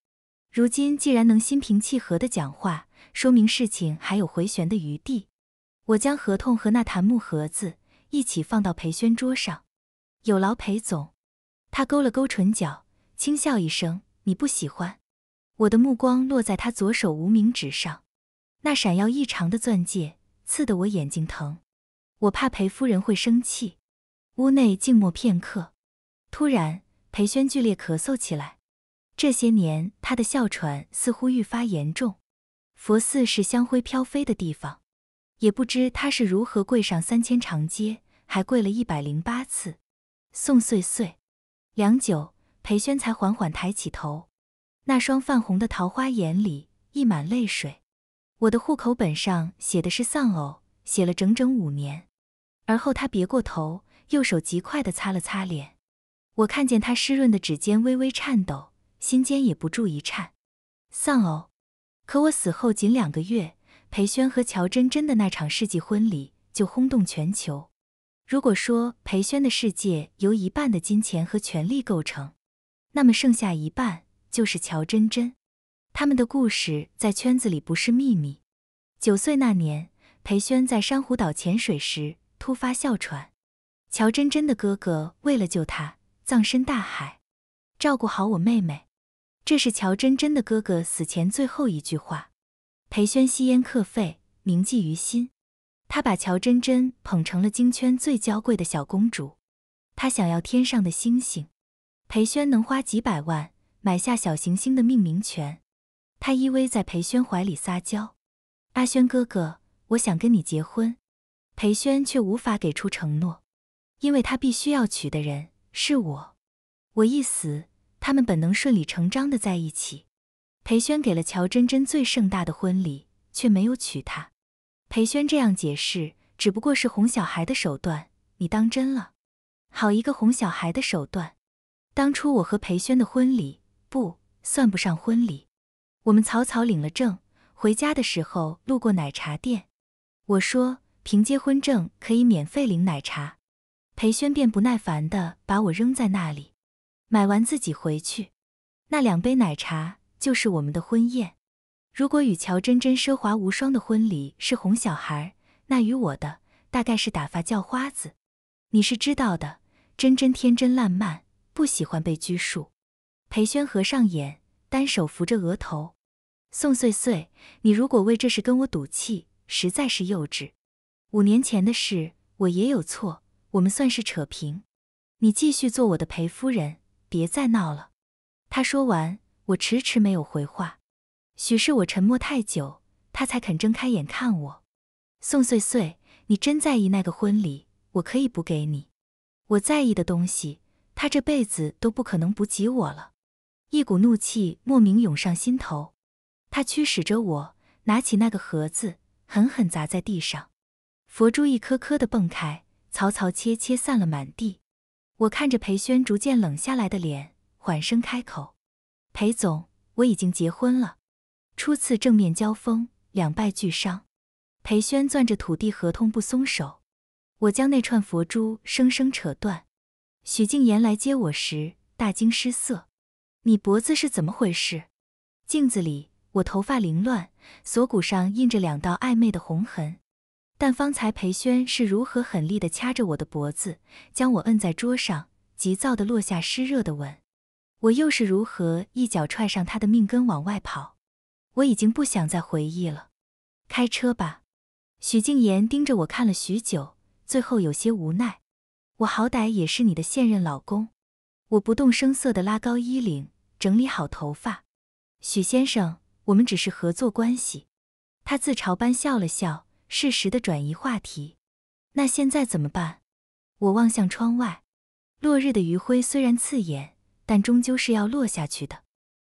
如今既然能心平气和的讲话，说明事情还有回旋的余地。我将合同和那檀木盒子一起放到裴轩桌上，有劳裴总。他勾了勾唇角，轻笑一声：“你不喜欢？”我的目光落在他左手无名指上，那闪耀异常的钻戒刺得我眼睛疼。我怕裴夫人会生气。屋内静默片刻，突然，裴宣剧烈咳嗽起来。这些年，他的哮喘似乎愈发严重。佛寺是香灰飘飞的地方，也不知他是如何跪上三千长街，还跪了一百零八次。宋碎碎，良久，裴宣才缓缓抬起头，那双泛红的桃花眼里溢满泪水。我的户口本上写的是丧偶，写了整整五年。而后，他别过头。右手极快地擦了擦脸，我看见他湿润的指尖微微颤抖，心间也不住一颤。丧偶，可我死后仅两个月，裴轩和乔真真的那场世纪婚礼就轰动全球。如果说裴轩的世界由一半的金钱和权力构成，那么剩下一半就是乔真真。他们的故事在圈子里不是秘密。九岁那年，裴轩在珊瑚岛潜水时突发哮喘。乔真真的哥哥为了救她，葬身大海。照顾好我妹妹，这是乔真真的哥哥死前最后一句话。裴轩吸烟克肺，铭记于心。他把乔真真捧成了京圈最娇贵的小公主。他想要天上的星星，裴轩能花几百万买下小行星的命名权。他依偎在裴轩怀里撒娇：“阿轩哥哥，我想跟你结婚。”裴轩却无法给出承诺。因为他必须要娶的人是我，我一死，他们本能顺理成章的在一起。裴轩给了乔真真最盛大的婚礼，却没有娶她。裴轩这样解释，只不过是哄小孩的手段。你当真了？好一个哄小孩的手段！当初我和裴轩的婚礼不算不上婚礼，我们草草领了证。回家的时候路过奶茶店，我说凭结婚证可以免费领奶茶。裴宣便不耐烦地把我扔在那里，买完自己回去。那两杯奶茶就是我们的婚宴。如果与乔真真奢华无双的婚礼是哄小孩，那与我的大概是打发叫花子。你是知道的，真真天真烂漫，不喜欢被拘束。裴宣合上眼，单手扶着额头。宋岁岁，你如果为这事跟我赌气，实在是幼稚。五年前的事，我也有错。我们算是扯平，你继续做我的陪夫人，别再闹了。他说完，我迟迟没有回话，许是我沉默太久，他才肯睁开眼看我。宋穗穗，你真在意那个婚礼？我可以补给你。我在意的东西，他这辈子都不可能补及我了。一股怒气莫名涌上心头，他驱使着我拿起那个盒子，狠狠砸在地上，佛珠一颗颗的蹦开。嘈嘈切切散了满地，我看着裴轩逐渐冷下来的脸，缓声开口：“裴总，我已经结婚了。”初次正面交锋，两败俱伤。裴轩攥着土地合同不松手，我将那串佛珠生生扯断。许静言来接我时，大惊失色：“你脖子是怎么回事？”镜子里，我头发凌乱，锁骨上印着两道暧昧的红痕。但方才裴宣是如何狠厉地掐着我的脖子，将我摁在桌上，急躁地落下湿热的吻？我又是如何一脚踹上他的命根往外跑？我已经不想再回忆了。开车吧。许静言盯着我看了许久，最后有些无奈。我好歹也是你的现任老公。我不动声色地拉高衣领，整理好头发。许先生，我们只是合作关系。他自嘲般笑了笑。适时的转移话题，那现在怎么办？我望向窗外，落日的余晖虽然刺眼，但终究是要落下去的。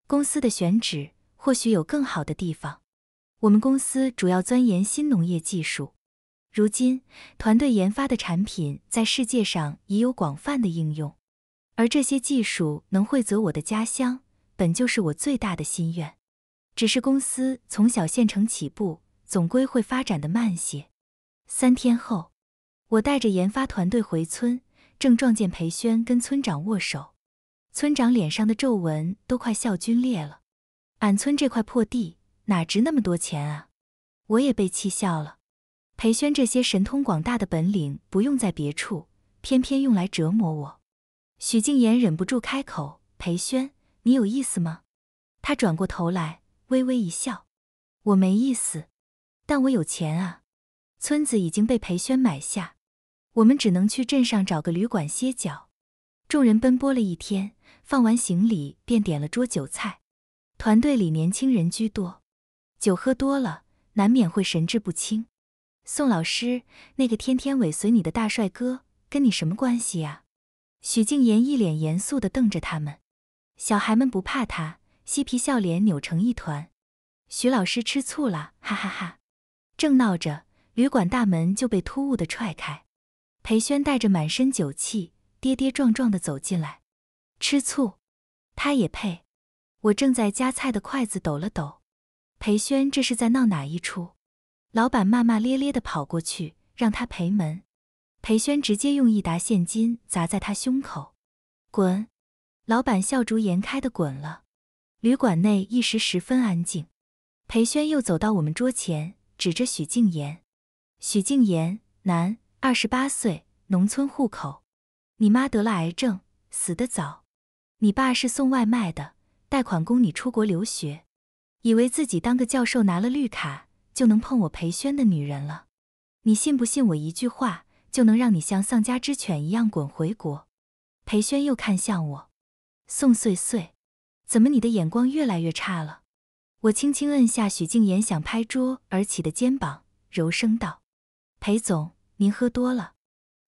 公司的选址或许有更好的地方。我们公司主要钻研新农业技术，如今团队研发的产品在世界上已有广泛的应用，而这些技术能惠泽我的家乡，本就是我最大的心愿。只是公司从小县城起步。总归会发展的慢些。三天后，我带着研发团队回村，正撞见裴轩跟村长握手。村长脸上的皱纹都快笑皲裂了。俺村这块破地哪值那么多钱啊？我也被气笑了。裴轩这些神通广大的本领不用在别处，偏偏用来折磨我。许静言忍不住开口：“裴轩，你有意思吗？”他转过头来，微微一笑：“我没意思。”但我有钱啊！村子已经被裴轩买下，我们只能去镇上找个旅馆歇脚。众人奔波了一天，放完行李便点了桌酒菜。团队里年轻人居多，酒喝多了难免会神志不清。宋老师，那个天天尾随你的大帅哥，跟你什么关系呀？许静言一脸严肃的瞪着他们，小孩们不怕他，嬉皮笑脸扭成一团。许老师吃醋了，哈哈哈！正闹着，旅馆大门就被突兀的踹开，裴宣带着满身酒气，跌跌撞撞的走进来。吃醋，他也配？我正在夹菜的筷子抖了抖。裴宣这是在闹哪一出？老板骂骂咧咧的跑过去让他赔门。裴宣直接用一沓现金砸在他胸口。滚！老板笑逐颜开的滚了。旅馆内一时十分安静。裴宣又走到我们桌前。指着许静言，许静言，男，二十八岁，农村户口。你妈得了癌症，死得早。你爸是送外卖的，贷款供你出国留学，以为自己当个教授拿了绿卡就能碰我裴轩的女人了。你信不信我一句话就能让你像丧家之犬一样滚回国？裴轩又看向我，宋穗穗，怎么你的眼光越来越差了？我轻轻摁下许静妍想拍桌而起的肩膀，柔声道：“裴总，您喝多了，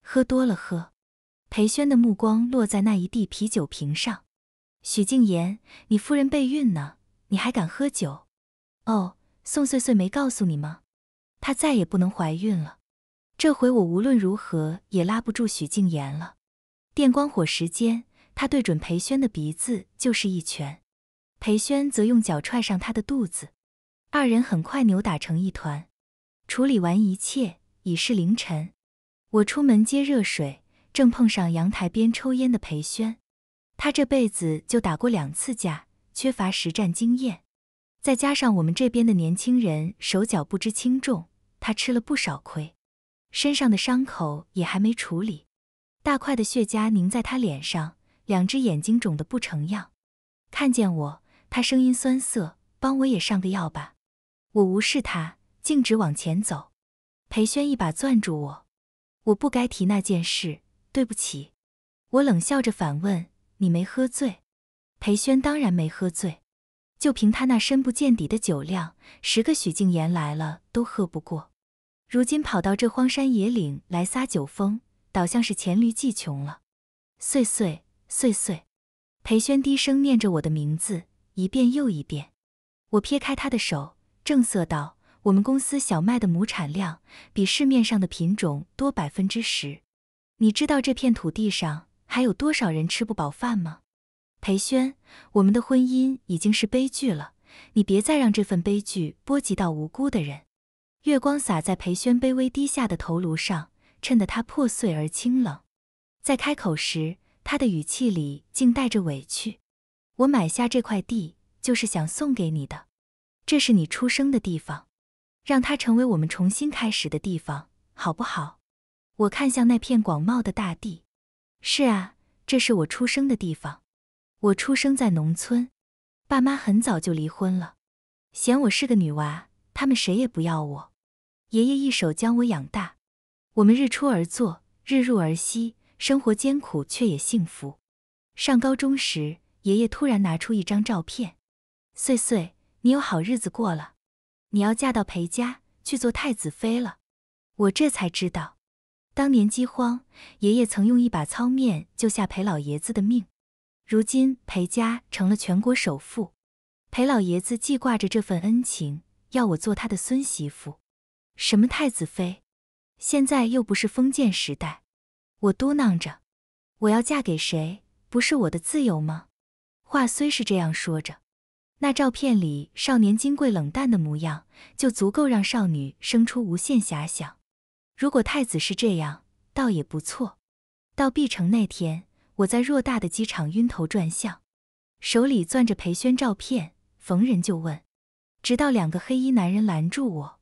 喝多了喝。”裴轩的目光落在那一地啤酒瓶上。许静妍，你夫人备孕呢，你还敢喝酒？哦，宋穗穗没告诉你吗？她再也不能怀孕了。这回我无论如何也拉不住许静妍了。电光火石间，他对准裴轩的鼻子就是一拳。裴轩则用脚踹上他的肚子，二人很快扭打成一团。处理完一切，已是凌晨。我出门接热水，正碰上阳台边抽烟的裴轩。他这辈子就打过两次架，缺乏实战经验，再加上我们这边的年轻人手脚不知轻重，他吃了不少亏，身上的伤口也还没处理，大块的血痂凝在他脸上，两只眼睛肿得不成样。看见我。他声音酸涩，帮我也上个药吧。我无视他，径直往前走。裴轩一把攥住我，我不该提那件事，对不起。我冷笑着反问：“你没喝醉？”裴轩当然没喝醉，就凭他那深不见底的酒量，十个许静言来了都喝不过。如今跑到这荒山野岭来撒酒疯，倒像是黔驴技穷了。岁岁岁岁，裴轩低声念着我的名字。一遍又一遍，我撇开他的手，正色道：“我们公司小麦的亩产量比市面上的品种多百分之十。你知道这片土地上还有多少人吃不饱饭吗？”裴轩，我们的婚姻已经是悲剧了，你别再让这份悲剧波及到无辜的人。月光洒在裴轩卑微低下的头颅上，衬得他破碎而清冷。在开口时，他的语气里竟带着委屈。我买下这块地，就是想送给你的。这是你出生的地方，让它成为我们重新开始的地方，好不好？我看向那片广袤的大地。是啊，这是我出生的地方。我出生在农村，爸妈很早就离婚了，嫌我是个女娃，他们谁也不要我。爷爷一手将我养大。我们日出而作，日入而息，生活艰苦却也幸福。上高中时。爷爷突然拿出一张照片，穗穗，你有好日子过了，你要嫁到裴家去做太子妃了。我这才知道，当年饥荒，爷爷曾用一把糙面救下裴老爷子的命。如今裴家成了全国首富，裴老爷子记挂着这份恩情，要我做他的孙媳妇。什么太子妃？现在又不是封建时代。我嘟囔着，我要嫁给谁不是我的自由吗？话虽是这样说着，那照片里少年金贵冷淡的模样，就足够让少女生出无限遐想。如果太子是这样，倒也不错。到毕城那天，我在偌大的机场晕头转向，手里攥着裴宣照片，逢人就问，直到两个黑衣男人拦住我：“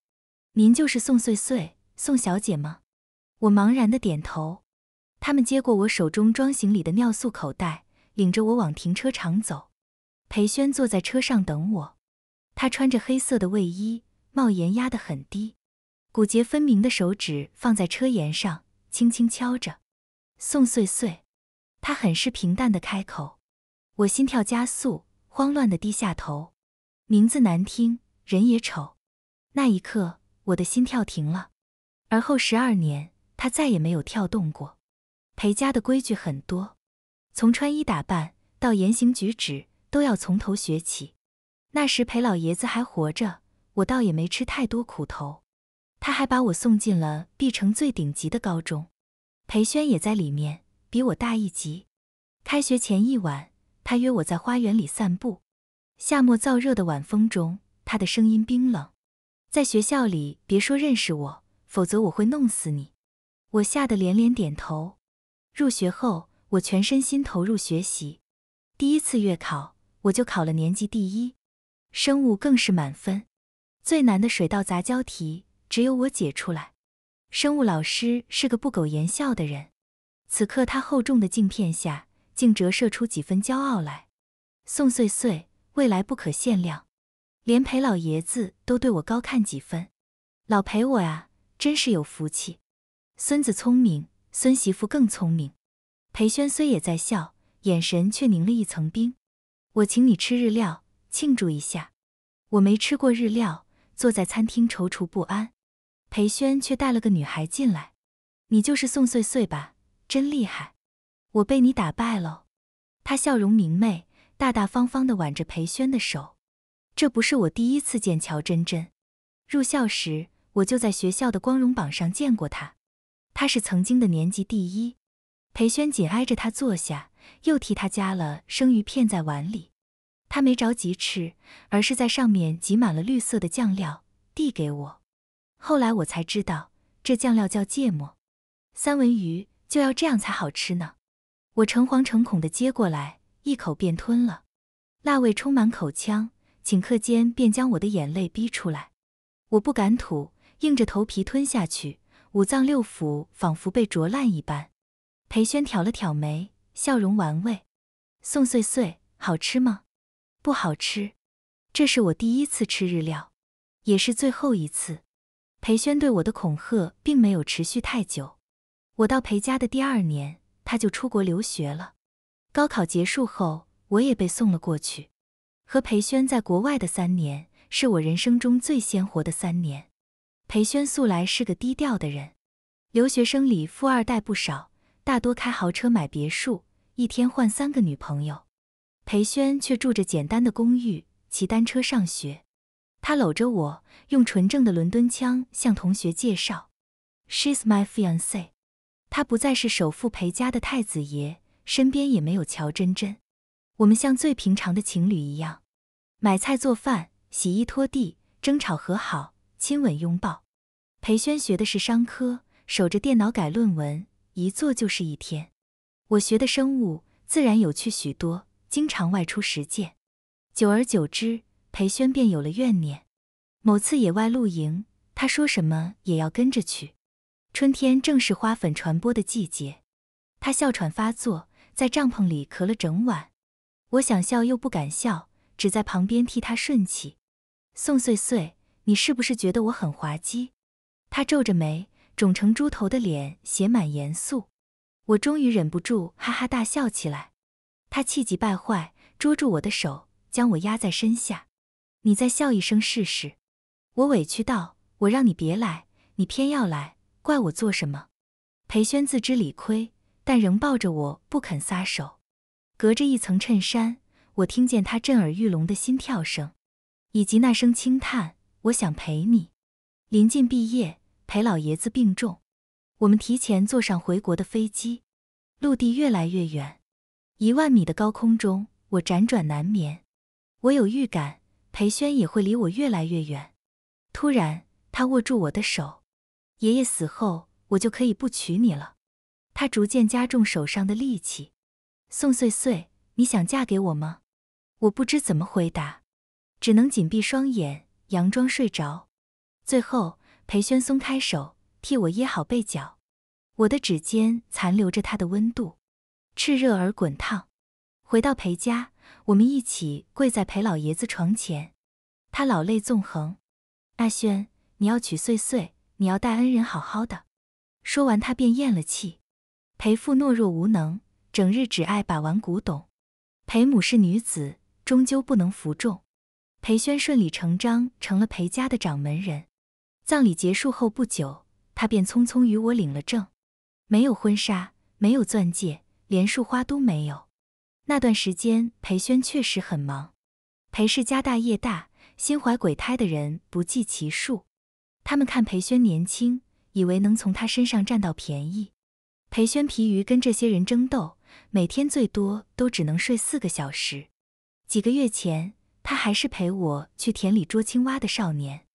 您就是宋穗穗，宋小姐吗？”我茫然的点头。他们接过我手中装行李的尿素口袋。领着我往停车场走，裴轩坐在车上等我，他穿着黑色的卫衣，帽檐压得很低，骨节分明的手指放在车沿上，轻轻敲着。宋岁岁，他很是平淡的开口，我心跳加速，慌乱的低下头。名字难听，人也丑。那一刻，我的心跳停了，而后十二年，他再也没有跳动过。裴家的规矩很多。从穿衣打扮到言行举止，都要从头学起。那时裴老爷子还活着，我倒也没吃太多苦头。他还把我送进了碧城最顶级的高中，裴轩也在里面，比我大一级。开学前一晚，他约我在花园里散步。夏末燥热的晚风中，他的声音冰冷：“在学校里，别说认识我，否则我会弄死你。”我吓得连连点头。入学后。我全身心投入学习，第一次月考我就考了年级第一，生物更是满分。最难的水稻杂交题只有我解出来。生物老师是个不苟言笑的人，此刻他厚重的镜片下竟折射出几分骄傲来。宋穗穗未来不可限量，连裴老爷子都对我高看几分。老裴我呀，真是有福气，孙子聪明，孙媳妇更聪明。裴宣虽也在笑，眼神却凝了一层冰。我请你吃日料庆祝一下。我没吃过日料，坐在餐厅踌躇不安。裴宣却带了个女孩进来。你就是宋穗穗吧？真厉害，我被你打败喽。她笑容明媚，大大方方地挽着裴宣的手。这不是我第一次见乔真真。入校时我就在学校的光荣榜上见过她，她是曾经的年级第一。裴宣紧挨着他坐下，又替他夹了生鱼片在碗里。他没着急吃，而是在上面挤满了绿色的酱料，递给我。后来我才知道，这酱料叫芥末。三文鱼就要这样才好吃呢。我诚惶诚恐地接过来，一口便吞了。辣味充满口腔，顷刻间便将我的眼泪逼出来。我不敢吐，硬着头皮吞下去，五脏六腑仿佛被灼烂一般。裴宣挑了挑眉，笑容玩味：“宋岁岁，好吃吗？不好吃。这是我第一次吃日料，也是最后一次。”裴宣对我的恐吓并没有持续太久。我到裴家的第二年，他就出国留学了。高考结束后，我也被送了过去。和裴宣在国外的三年，是我人生中最鲜活的三年。裴宣素来是个低调的人，留学生里富二代不少。大多开豪车买别墅，一天换三个女朋友。裴轩却住着简单的公寓，骑单车上学。他搂着我，用纯正的伦敦腔向同学介绍：“She's my f i a n c e 他不再是首富裴家的太子爷，身边也没有乔真真。我们像最平常的情侣一样，买菜做饭、洗衣拖地、争吵和好、亲吻拥抱。裴轩学的是商科，守着电脑改论文。一坐就是一天，我学的生物自然有趣许多，经常外出实践。久而久之，裴轩便有了怨念。某次野外露营，他说什么也要跟着去。春天正是花粉传播的季节，他哮喘发作，在帐篷里咳了整晚。我想笑又不敢笑，只在旁边替他顺气。宋穗穗，你是不是觉得我很滑稽？他皱着眉。肿成猪头的脸写满严肃，我终于忍不住哈哈大笑起来。他气急败坏，捉住我的手，将我压在身下。你再笑一声试试。我委屈道：“我让你别来，你偏要来，怪我做什么？”裴轩自知理亏，但仍抱着我不肯撒手。隔着一层衬衫，我听见他震耳欲聋的心跳声，以及那声轻叹：“我想陪你。”临近毕业。裴老爷子病重，我们提前坐上回国的飞机。陆地越来越远，一万米的高空中，我辗转难眠。我有预感，裴轩也会离我越来越远。突然，他握住我的手：“爷爷死后，我就可以不娶你了。”他逐渐加重手上的力气：“宋岁岁，你想嫁给我吗？”我不知怎么回答，只能紧闭双眼，佯装睡着。最后。裴宣松开手，替我掖好被角，我的指尖残留着他的温度，炽热而滚烫。回到裴家，我们一起跪在裴老爷子床前，他老泪纵横：“阿轩，你要娶穗穗，你要待恩人好好的。”说完，他便咽了气。裴父懦弱无能，整日只爱把玩古董；裴母是女子，终究不能服众。裴宣顺理成章成了裴家的掌门人。葬礼结束后不久，他便匆匆与我领了证，没有婚纱，没有钻戒，连束花都没有。那段时间，裴宣确实很忙。裴氏家大业大，心怀鬼胎的人不计其数，他们看裴宣年轻，以为能从他身上占到便宜。裴宣疲于跟这些人争斗，每天最多都只能睡四个小时。几个月前，他还是陪我去田里捉青蛙的少年。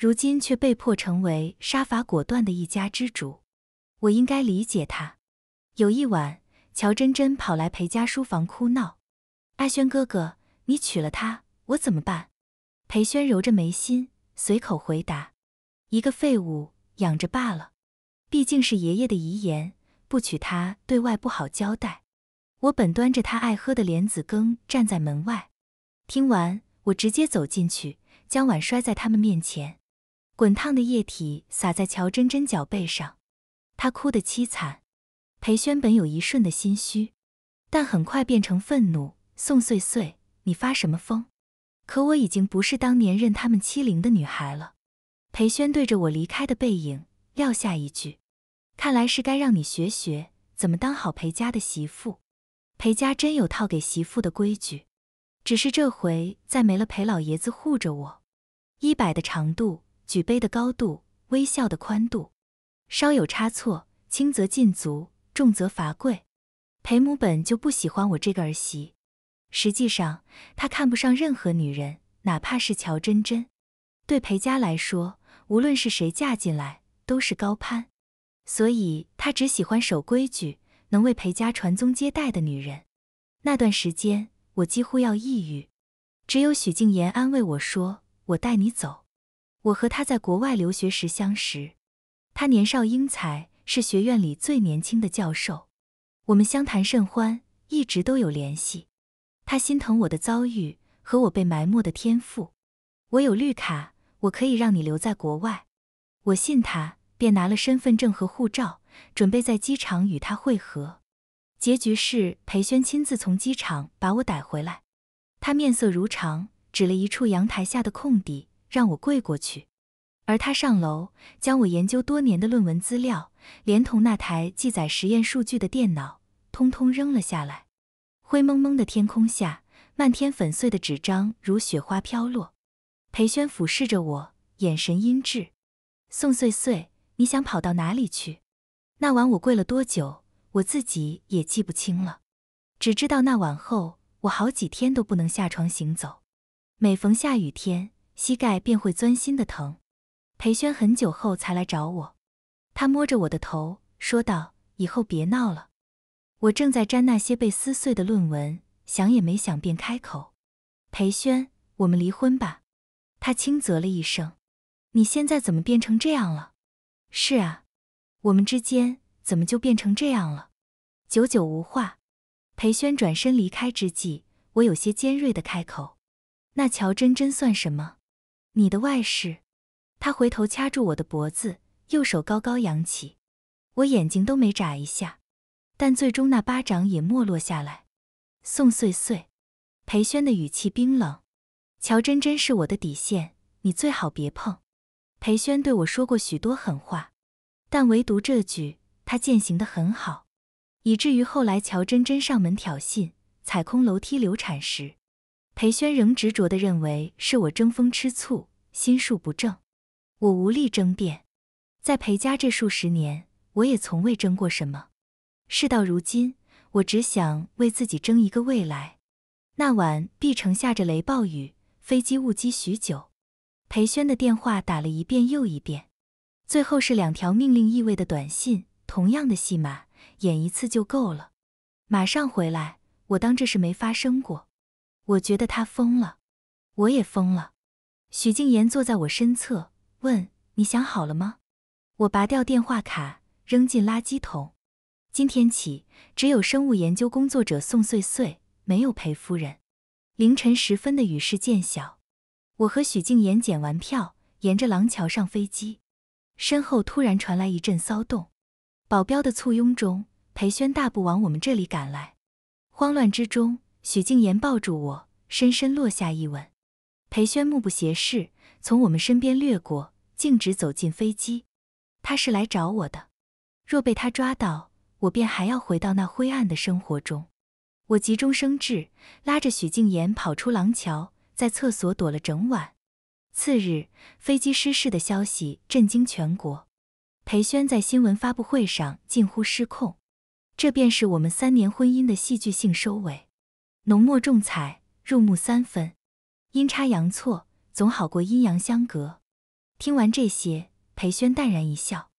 如今却被迫成为杀伐果断的一家之主，我应该理解他。有一晚，乔真真跑来裴家书房哭闹：“阿轩哥哥，你娶了她，我怎么办？”裴轩揉着眉心，随口回答：“一个废物养着罢了，毕竟是爷爷的遗言，不娶她对外不好交代。”我本端着他爱喝的莲子羹站在门外，听完我直接走进去，将碗摔在他们面前。滚烫的液体洒在乔真真脚背上，她哭得凄惨。裴轩本有一瞬的心虚，但很快变成愤怒。宋碎碎，你发什么疯？可我已经不是当年任他们欺凌的女孩了。裴轩对着我离开的背影撂下一句：“看来是该让你学学怎么当好裴家的媳妇。”裴家真有套给媳妇的规矩，只是这回再没了裴老爷子护着我，衣摆的长度。举杯的高度，微笑的宽度，稍有差错，轻则禁足，重则罚跪。裴母本就不喜欢我这个儿媳，实际上她看不上任何女人，哪怕是乔真真。对裴家来说，无论是谁嫁进来都是高攀，所以她只喜欢守规矩、能为裴家传宗接代的女人。那段时间，我几乎要抑郁，只有许静言安慰我说：“我带你走。”我和他在国外留学时相识，他年少英才，是学院里最年轻的教授。我们相谈甚欢，一直都有联系。他心疼我的遭遇和我被埋没的天赋。我有绿卡，我可以让你留在国外。我信他，便拿了身份证和护照，准备在机场与他会合。结局是裴宣亲自从机场把我逮回来。他面色如常，指了一处阳台下的空地。让我跪过去，而他上楼，将我研究多年的论文资料，连同那台记载实验数据的电脑，通通扔了下来。灰蒙蒙的天空下，漫天粉碎的纸张如雪花飘落。裴宣俯视着我，眼神阴鸷。宋岁岁，你想跑到哪里去？那晚我跪了多久，我自己也记不清了。只知道那晚后，我好几天都不能下床行走。每逢下雨天。膝盖便会钻心的疼，裴宣很久后才来找我，他摸着我的头说道：“以后别闹了。”我正在粘那些被撕碎的论文，想也没想便开口：“裴轩，我们离婚吧。”他轻啧了一声：“你现在怎么变成这样了？”“是啊，我们之间怎么就变成这样了？”久久无话，裴轩转身离开之际，我有些尖锐的开口：“那乔真真算什么？”你的外事，他回头掐住我的脖子，右手高高扬起，我眼睛都没眨一下，但最终那巴掌也没落下来。宋碎碎，裴轩的语气冰冷。乔真真是我的底线，你最好别碰。裴轩对我说过许多狠话，但唯独这句他践行的很好，以至于后来乔真真上门挑衅，踩空楼梯流产时，裴轩仍执着的认为是我争风吃醋。心术不正，我无力争辩。在裴家这数十年，我也从未争过什么。事到如今，我只想为自己争一个未来。那晚，碧城下着雷暴雨，飞机误机许久。裴轩的电话打了一遍又一遍，最后是两条命令意味的短信。同样的戏码，演一次就够了。马上回来，我当这事没发生过。我觉得他疯了，我也疯了。许静言坐在我身侧，问：“你想好了吗？”我拔掉电话卡，扔进垃圾桶。今天起，只有生物研究工作者宋穗穗，没有裴夫人。凌晨时分的雨势渐小，我和许静言检完票，沿着廊桥上飞机。身后突然传来一阵骚动，保镖的簇拥中，裴轩大步往我们这里赶来。慌乱之中，许静言抱住我，深深落下一吻。裴宣目不斜视，从我们身边掠过，径直走进飞机。他是来找我的。若被他抓到，我便还要回到那灰暗的生活中。我急中生智，拉着许静妍跑出廊桥，在厕所躲了整晚。次日，飞机失事的消息震惊全国。裴宣在新闻发布会上近乎失控。这便是我们三年婚姻的戏剧性收尾，浓墨重彩，入木三分。阴差阳错总好过阴阳相隔。听完这些，裴宣淡然一笑，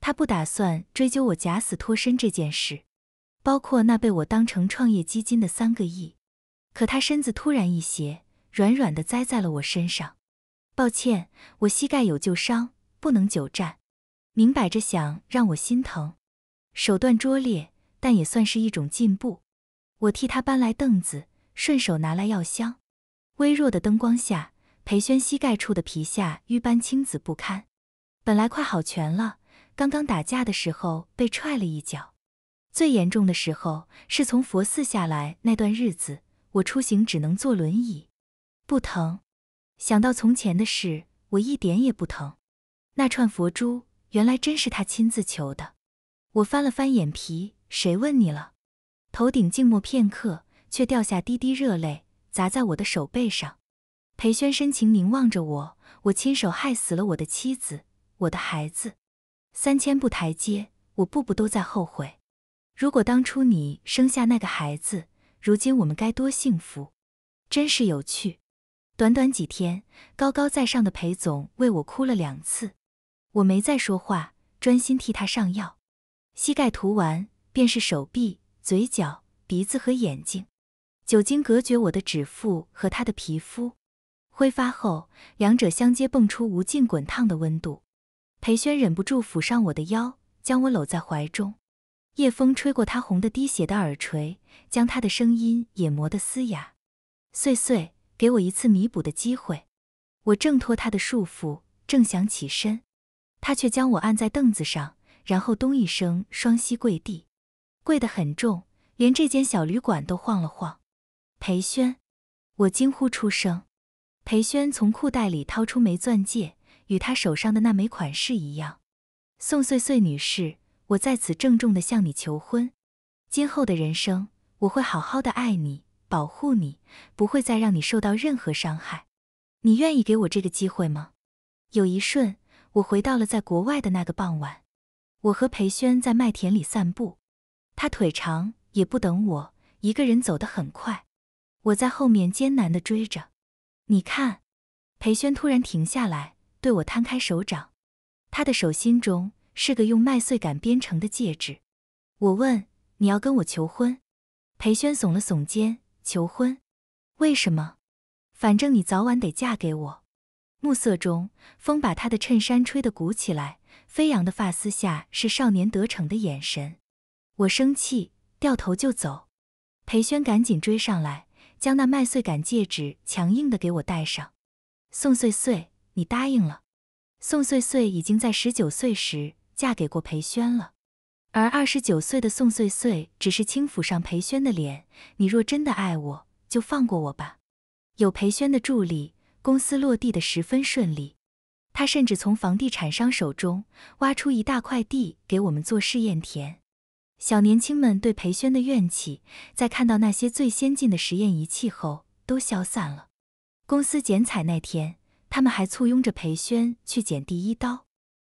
他不打算追究我假死脱身这件事，包括那被我当成创业基金的三个亿。可他身子突然一斜，软软的栽在了我身上。抱歉，我膝盖有旧伤，不能久站。明摆着想让我心疼，手段拙劣，但也算是一种进步。我替他搬来凳子，顺手拿来药箱。微弱的灯光下，裴宣膝盖处的皮下瘀斑青紫不堪。本来快好全了，刚刚打架的时候被踹了一脚。最严重的时候是从佛寺下来那段日子，我出行只能坐轮椅。不疼。想到从前的事，我一点也不疼。那串佛珠，原来真是他亲自求的。我翻了翻眼皮，谁问你了？头顶静默片刻，却掉下滴滴热泪。砸在我的手背上，裴宣深情凝望着我。我亲手害死了我的妻子，我的孩子。三千步台阶，我步步都在后悔。如果当初你生下那个孩子，如今我们该多幸福！真是有趣，短短几天，高高在上的裴总为我哭了两次。我没再说话，专心替他上药。膝盖涂完，便是手臂、嘴角、鼻子和眼睛。酒精隔绝我的指腹和他的皮肤，挥发后，两者相接，蹦出无尽滚烫的温度。裴轩忍不住抚上我的腰，将我搂在怀中。夜风吹过他红的滴血的耳垂，将他的声音也磨得嘶哑。碎碎，给我一次弥补的机会。我挣脱他的束缚，正想起身，他却将我按在凳子上，然后咚一声，双膝跪地，跪得很重，连这间小旅馆都晃了晃。裴轩，我惊呼出声。裴轩从裤袋里掏出枚钻戒，与他手上的那枚款式一样。宋穗穗女士，我在此郑重的向你求婚。今后的人生，我会好好的爱你，保护你，不会再让你受到任何伤害。你愿意给我这个机会吗？有一瞬，我回到了在国外的那个傍晚，我和裴轩在麦田里散步，他腿长，也不等我，一个人走得很快。我在后面艰难的追着，你看，裴轩突然停下来，对我摊开手掌，他的手心中是个用麦穗感编成的戒指。我问你要跟我求婚？裴轩耸了耸肩，求婚？为什么？反正你早晚得嫁给我。暮色中，风把他的衬衫吹得鼓起来，飞扬的发丝下是少年得逞的眼神。我生气，掉头就走。裴轩赶紧追上来。将那麦穗感戒指强硬的给我戴上，宋穗穗，你答应了。宋穗穗已经在十九岁时嫁给过裴宣了，而二十九岁的宋穗穗只是轻抚上裴宣的脸。你若真的爱我，就放过我吧。有裴轩的助力，公司落地的十分顺利。他甚至从房地产商手中挖出一大块地给我们做试验田。小年轻们对裴宣的怨气，在看到那些最先进的实验仪器后都消散了。公司剪彩那天，他们还簇拥着裴宣去剪第一刀。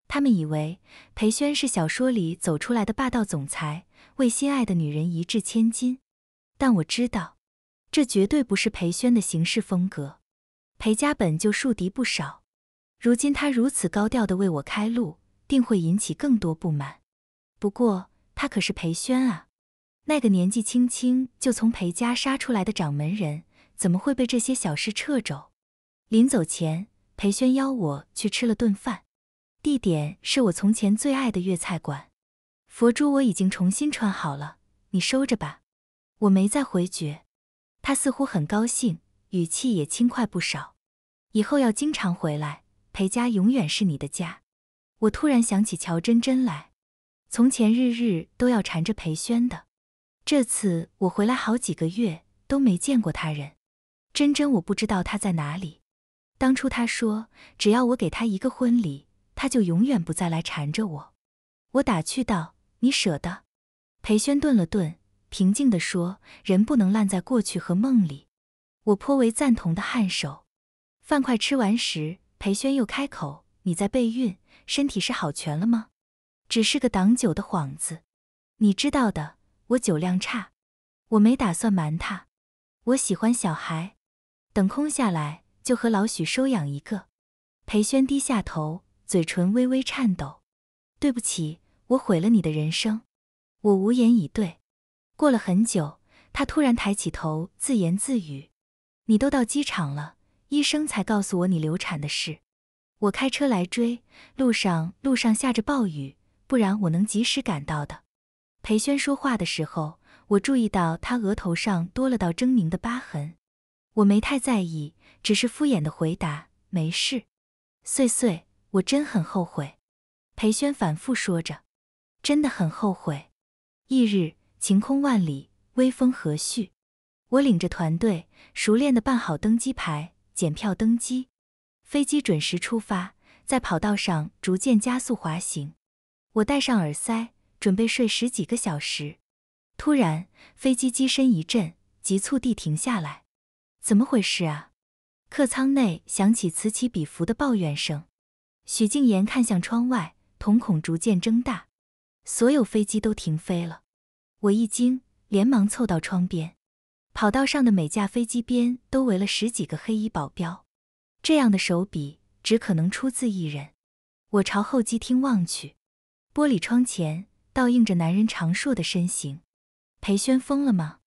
他们以为裴宣是小说里走出来的霸道总裁，为心爱的女人一掷千金。但我知道，这绝对不是裴宣的行事风格。裴家本就树敌不少，如今他如此高调地为我开路，定会引起更多不满。不过。他可是裴轩啊，那个年纪轻轻就从裴家杀出来的掌门人，怎么会被这些小事掣肘？临走前，裴轩邀我去吃了顿饭，地点是我从前最爱的粤菜馆。佛珠我已经重新穿好了，你收着吧。我没再回绝，他似乎很高兴，语气也轻快不少。以后要经常回来，裴家永远是你的家。我突然想起乔真真来。从前日日都要缠着裴宣的，这次我回来好几个月都没见过他人，珍珍我不知道他在哪里。当初他说只要我给他一个婚礼，他就永远不再来缠着我。我打趣道：“你舍得？”裴宣顿了顿，平静地说：“人不能烂在过去和梦里。”我颇为赞同的颔首。饭快吃完时，裴宣又开口：“你在备孕，身体是好全了吗？”只是个挡酒的幌子，你知道的。我酒量差，我没打算瞒他。我喜欢小孩，等空下来就和老许收养一个。裴轩低下头，嘴唇微微颤抖。对不起，我毁了你的人生。我无言以对。过了很久，他突然抬起头，自言自语：“你都到机场了，医生才告诉我你流产的事。我开车来追，路上路上下着暴雨。”不然我能及时赶到的。裴宣说话的时候，我注意到他额头上多了道狰狞的疤痕，我没太在意，只是敷衍的回答：“没事。”岁岁，我真很后悔。裴轩反复说着：“真的很后悔。”翌日，晴空万里，微风和煦，我领着团队熟练地办好登机牌，检票登机。飞机准时出发，在跑道上逐渐加速滑行。我戴上耳塞，准备睡十几个小时。突然，飞机机身一震，急促地停下来。怎么回事啊？客舱内响起此起彼伏的抱怨声。许静妍看向窗外，瞳孔逐渐睁大。所有飞机都停飞了。我一惊，连忙凑到窗边。跑道上的每架飞机边都围了十几个黑衣保镖。这样的手笔，只可能出自一人。我朝候机厅望去。玻璃窗前倒映着男人长硕的身形。裴轩疯了吗？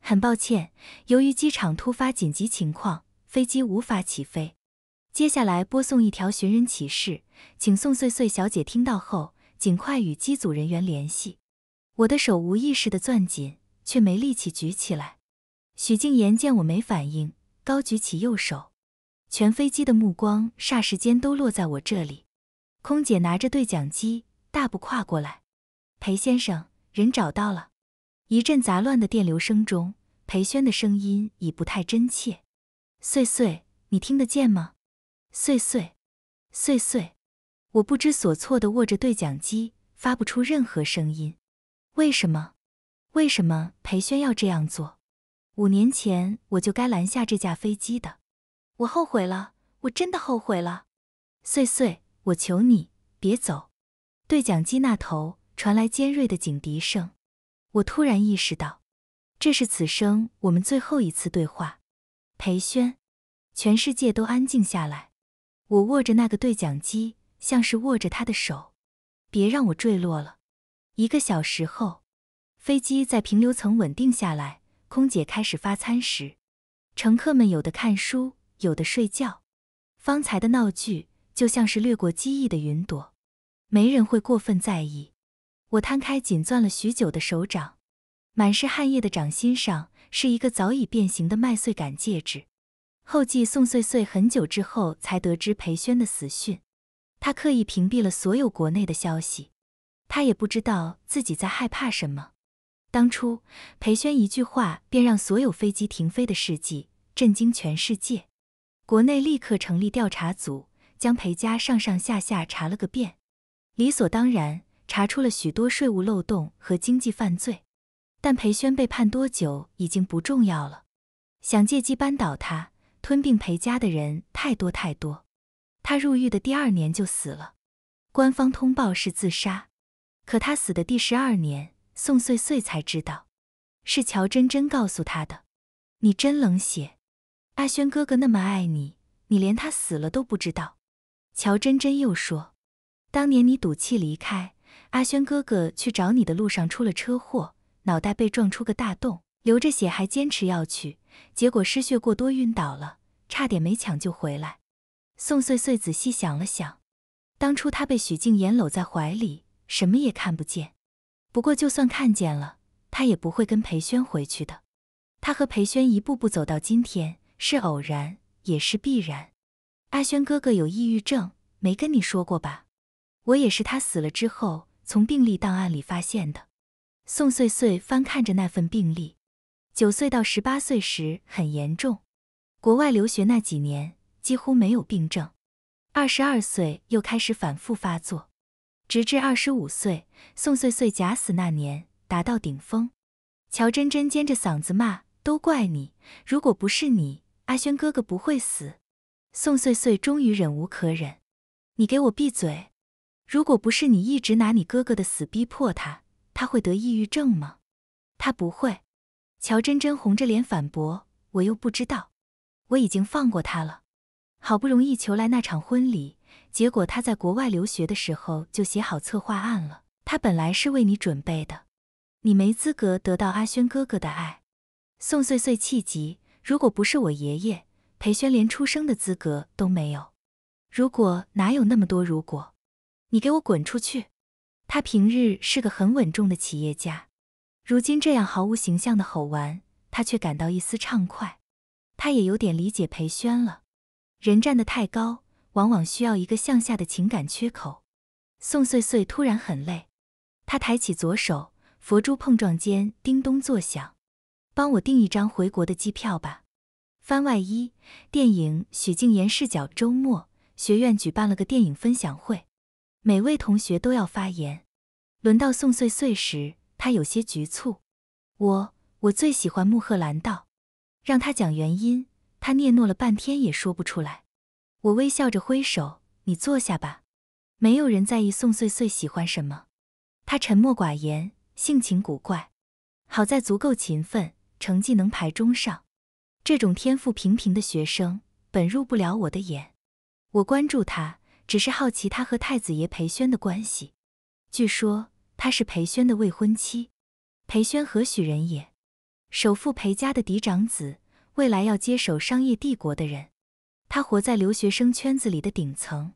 很抱歉，由于机场突发紧急情况，飞机无法起飞。接下来播送一条寻人启事，请宋穗穗小姐听到后尽快与机组人员联系。我的手无意识地攥紧，却没力气举起来。许静言见我没反应，高举起右手，全飞机的目光霎时间都落在我这里。空姐拿着对讲机。大步跨过来，裴先生，人找到了。一阵杂乱的电流声中，裴轩的声音已不太真切。碎碎，你听得见吗？碎碎，碎碎，我不知所措的握着对讲机，发不出任何声音。为什么？为什么裴轩要这样做？五年前我就该拦下这架飞机的，我后悔了，我真的后悔了。碎碎，我求你，别走。对讲机那头传来尖锐的警笛声，我突然意识到，这是此生我们最后一次对话。裴轩，全世界都安静下来。我握着那个对讲机，像是握着他的手，别让我坠落了。一个小时后，飞机在平流层稳定下来，空姐开始发餐时，乘客们有的看书，有的睡觉，方才的闹剧就像是掠过机翼的云朵。没人会过分在意。我摊开紧攥了许久的手掌，满是汗液的掌心上是一个早已变形的麦穗感戒指。后继宋穗穗很久之后才得知裴宣的死讯，他刻意屏蔽了所有国内的消息。他也不知道自己在害怕什么。当初裴宣一句话便让所有飞机停飞的事迹震惊全世界，国内立刻成立调查组，将裴家上上下下查了个遍。理所当然，查出了许多税务漏洞和经济犯罪，但裴宣被判多久已经不重要了。想借机扳倒他、吞并裴家的人太多太多。他入狱的第二年就死了，官方通报是自杀，可他死的第十二年，宋穗穗才知道，是乔真真告诉他的。你真冷血，阿轩哥哥那么爱你，你连他死了都不知道。乔真真又说。当年你赌气离开，阿轩哥哥去找你的路上出了车祸，脑袋被撞出个大洞，流着血还坚持要去，结果失血过多晕倒了，差点没抢救回来。宋穗穗仔细想了想，当初他被许静言搂在怀里，什么也看不见。不过就算看见了，他也不会跟裴轩回去的。他和裴轩一步步走到今天，是偶然也是必然。阿轩哥哥有抑郁症，没跟你说过吧？我也是，他死了之后从病历档案里发现的。宋穗穗翻看着那份病历，九岁到十八岁时很严重，国外留学那几年几乎没有病症，二十二岁又开始反复发作，直至二十五岁，宋穗穗假死那年达到顶峰。乔真真尖着嗓子骂：“都怪你！如果不是你，阿轩哥哥不会死。”宋穗穗终于忍无可忍：“你给我闭嘴！”如果不是你一直拿你哥哥的死逼迫他，他会得抑郁症吗？他不会。乔真真红着脸反驳：“我又不知道，我已经放过他了。好不容易求来那场婚礼，结果他在国外留学的时候就写好策划案了。他本来是为你准备的，你没资格得到阿轩哥哥的爱。”宋穗穗气急：“如果不是我爷爷，裴轩连出生的资格都没有。如果哪有那么多如果？”你给我滚出去！他平日是个很稳重的企业家，如今这样毫无形象的吼完，他却感到一丝畅快。他也有点理解裴宣了。人站得太高，往往需要一个向下的情感缺口。宋穗穗突然很累，她抬起左手，佛珠碰撞间叮咚作响。帮我订一张回国的机票吧。番外一：电影许静言视角。周末，学院举办了个电影分享会。每位同学都要发言。轮到宋岁岁时，他有些局促。我，我最喜欢穆赫兰道。让他讲原因，他嗫嚅了半天也说不出来。我微笑着挥手：“你坐下吧。”没有人在意宋岁岁喜欢什么。他沉默寡言，性情古怪。好在足够勤奋，成绩能排中上。这种天赋平平的学生本入不了我的眼。我关注他。只是好奇他和太子爷裴宣的关系，据说他是裴宣的未婚妻。裴宣何许人也？首富裴家的嫡长子，未来要接手商业帝国的人。他活在留学生圈子里的顶层，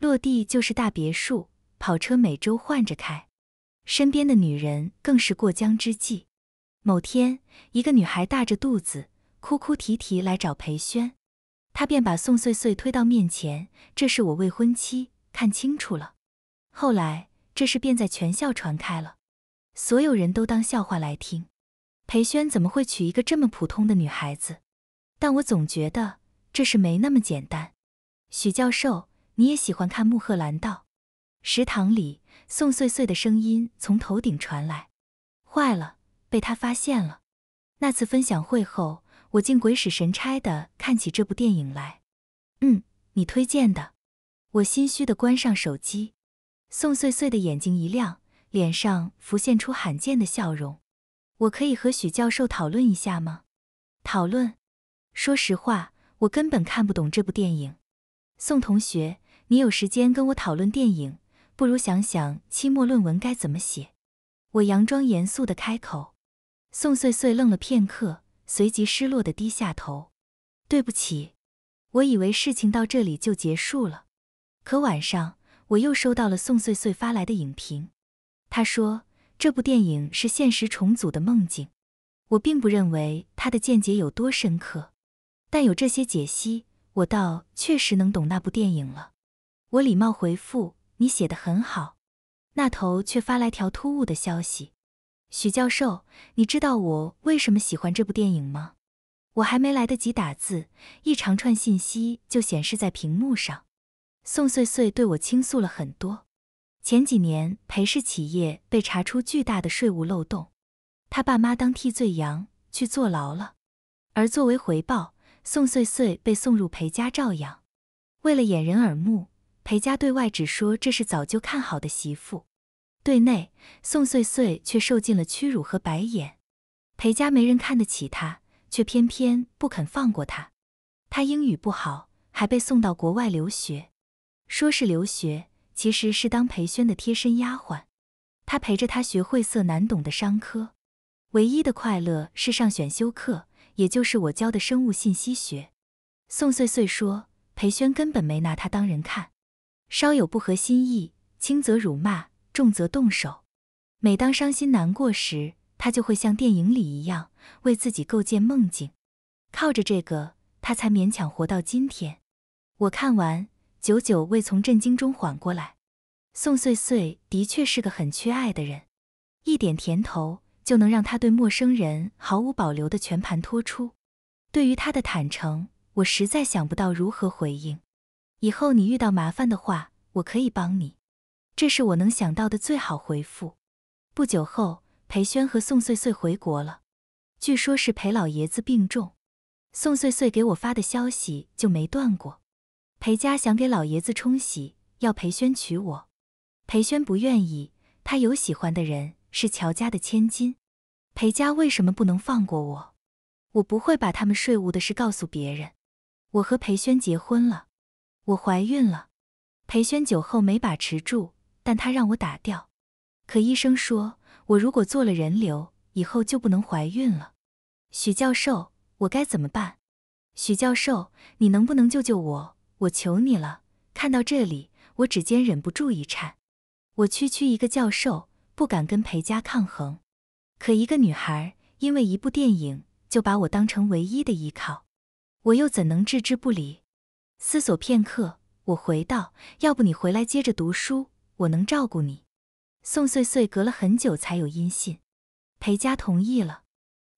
落地就是大别墅、跑车，每周换着开。身边的女人更是过江之鲫。某天，一个女孩大着肚子，哭哭啼啼来找裴宣，他便把宋穗穗推到面前，这是我未婚妻，看清楚了。后来这事便在全校传开了，所有人都当笑话来听。裴轩怎么会娶一个这么普通的女孩子？但我总觉得这事没那么简单。许教授，你也喜欢看《穆赫兰道》？食堂里，宋穗穗的声音从头顶传来。坏了，被他发现了。那次分享会后。我竟鬼使神差的看起这部电影来。嗯，你推荐的。我心虚的关上手机。宋碎碎的眼睛一亮，脸上浮现出罕见的笑容。我可以和许教授讨论一下吗？讨论？说实话，我根本看不懂这部电影。宋同学，你有时间跟我讨论电影，不如想想期末论文该怎么写。我佯装严肃的开口。宋碎碎愣了片刻。随即失落地低下头，对不起，我以为事情到这里就结束了。可晚上我又收到了宋穗穗发来的影评，他说这部电影是现实重组的梦境。我并不认为他的见解有多深刻，但有这些解析，我倒确实能懂那部电影了。我礼貌回复你写的很好，那头却发来条突兀的消息。许教授，你知道我为什么喜欢这部电影吗？我还没来得及打字，一长串信息就显示在屏幕上。宋穗穗对我倾诉了很多。前几年，裴氏企业被查出巨大的税务漏洞，他爸妈当替罪羊去坐牢了，而作为回报，宋穗穗被送入裴家照养。为了掩人耳目，裴家对外只说这是早就看好的媳妇。对内，宋穗穗却受尽了屈辱和白眼，裴家没人看得起他，却偏偏不肯放过他。他英语不好，还被送到国外留学，说是留学，其实是当裴宣的贴身丫鬟。他陪着他学晦涩难懂的商科，唯一的快乐是上选修课，也就是我教的生物信息学。宋穗穗说，裴宣根本没拿他当人看，稍有不合心意，轻则辱骂。重则动手。每当伤心难过时，他就会像电影里一样，为自己构建梦境。靠着这个，他才勉强活到今天。我看完，久久未从震惊中缓过来。宋碎碎的确是个很缺爱的人，一点甜头就能让他对陌生人毫无保留的全盘托出。对于他的坦诚，我实在想不到如何回应。以后你遇到麻烦的话，我可以帮你。这是我能想到的最好回复。不久后，裴宣和宋穗穗回国了，据说是裴老爷子病重。宋穗穗给我发的消息就没断过。裴家想给老爷子冲喜，要裴宣娶我，裴宣不愿意，他有喜欢的人，是乔家的千金。裴家为什么不能放过我？我不会把他们税务的事告诉别人。我和裴宣结婚了，我怀孕了。裴宣酒后没把持住。但他让我打掉，可医生说我如果做了人流，以后就不能怀孕了。许教授，我该怎么办？许教授，你能不能救救我？我求你了！看到这里，我指尖忍不住一颤。我区区一个教授，不敢跟裴家抗衡，可一个女孩因为一部电影就把我当成唯一的依靠，我又怎能置之不理？思索片刻，我回道：“要不你回来接着读书。”我能照顾你，宋穗穗隔了很久才有音信，裴家同意了，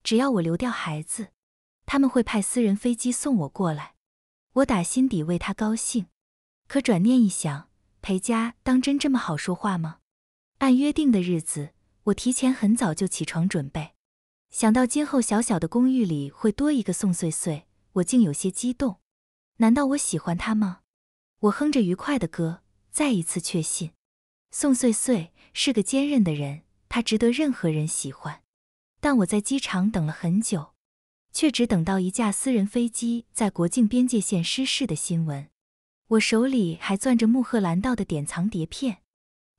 只要我留掉孩子，他们会派私人飞机送我过来。我打心底为他高兴，可转念一想，裴家当真这么好说话吗？按约定的日子，我提前很早就起床准备。想到今后小小的公寓里会多一个宋穗穗，我竟有些激动。难道我喜欢他吗？我哼着愉快的歌，再一次确信。宋穗穗是个坚韧的人，他值得任何人喜欢。但我在机场等了很久，却只等到一架私人飞机在国境边界线失事的新闻。我手里还攥着穆赫兰道的典藏碟片，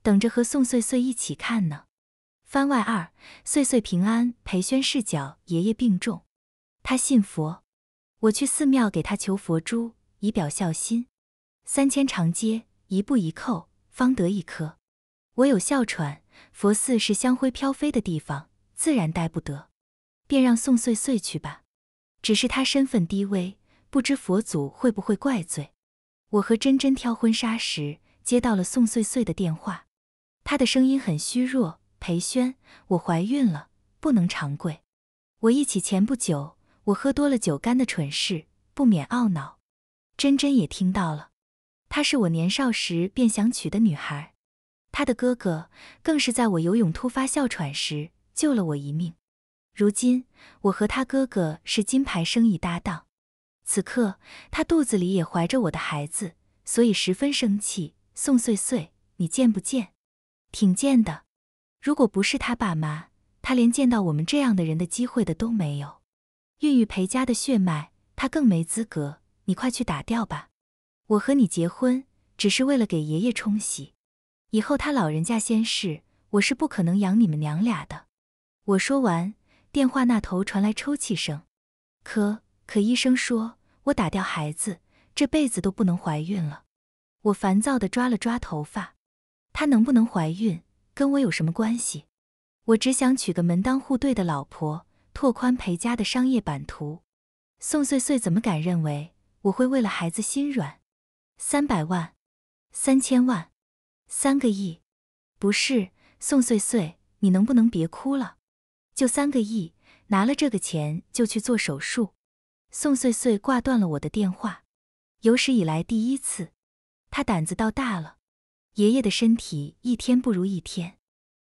等着和宋穗穗一起看呢。番外二：岁岁平安。裴宣视角：爷爷病重，他信佛，我去寺庙给他求佛珠，以表孝心。三千长街，一步一叩，方得一颗。我有哮喘，佛寺是香灰飘飞的地方，自然待不得，便让宋穗穗去吧。只是她身份低微，不知佛祖会不会怪罪。我和珍珍挑婚纱时，接到了宋穗穗的电话，她的声音很虚弱。裴轩，我怀孕了，不能长跪。我忆起前不久我喝多了酒干的蠢事，不免懊恼。珍珍也听到了，她是我年少时便想娶的女孩。他的哥哥更是在我游泳突发哮喘时救了我一命，如今我和他哥哥是金牌生意搭档。此刻他肚子里也怀着我的孩子，所以十分生气。宋岁岁，你见不见？挺贱的。如果不是他爸妈，他连见到我们这样的人的机会的都没有。孕育裴家的血脉，他更没资格。你快去打掉吧。我和你结婚只是为了给爷爷冲洗。以后他老人家先逝，我是不可能养你们娘俩的。我说完，电话那头传来抽泣声。可可医生说我打掉孩子，这辈子都不能怀孕了。我烦躁地抓了抓头发。他能不能怀孕跟我有什么关系？我只想娶个门当户对的老婆，拓宽裴家的商业版图。宋穗穗怎么敢认为我会为了孩子心软？三百万，三千万。三个亿，不是宋穗穗，你能不能别哭了？就三个亿，拿了这个钱就去做手术。宋穗穗挂断了我的电话，有史以来第一次，他胆子倒大了。爷爷的身体一天不如一天，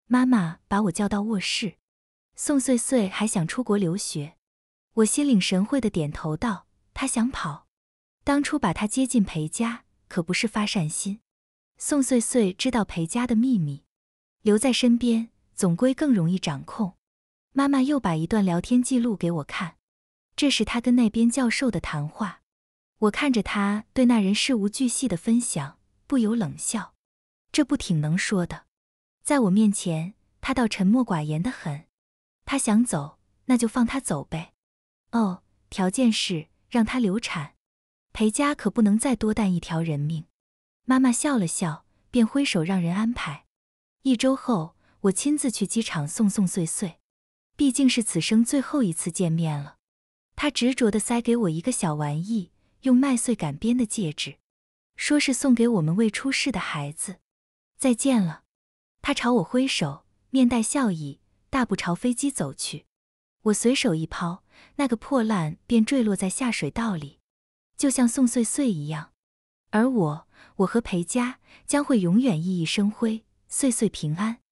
妈妈把我叫到卧室。宋穗穗还想出国留学，我心领神会的点头道：他想跑，当初把他接进裴家可不是发善心。宋穗穗知道裴家的秘密，留在身边总归更容易掌控。妈妈又把一段聊天记录给我看，这是她跟那边教授的谈话。我看着她对那人事无巨细的分享，不由冷笑：这不挺能说的？在我面前，他倒沉默寡言的很。他想走，那就放他走呗。哦，条件是让他流产。裴家可不能再多担一条人命。妈妈笑了笑，便挥手让人安排。一周后，我亲自去机场送送穗穗，毕竟是此生最后一次见面了。她执着地塞给我一个小玩意，用麦穗杆编的戒指，说是送给我们未出世的孩子。再见了，她朝我挥手，面带笑意，大步朝飞机走去。我随手一抛，那个破烂便坠落在下水道里，就像宋穗穗一样。而我。我和裴家将会永远熠熠生辉，岁岁平安。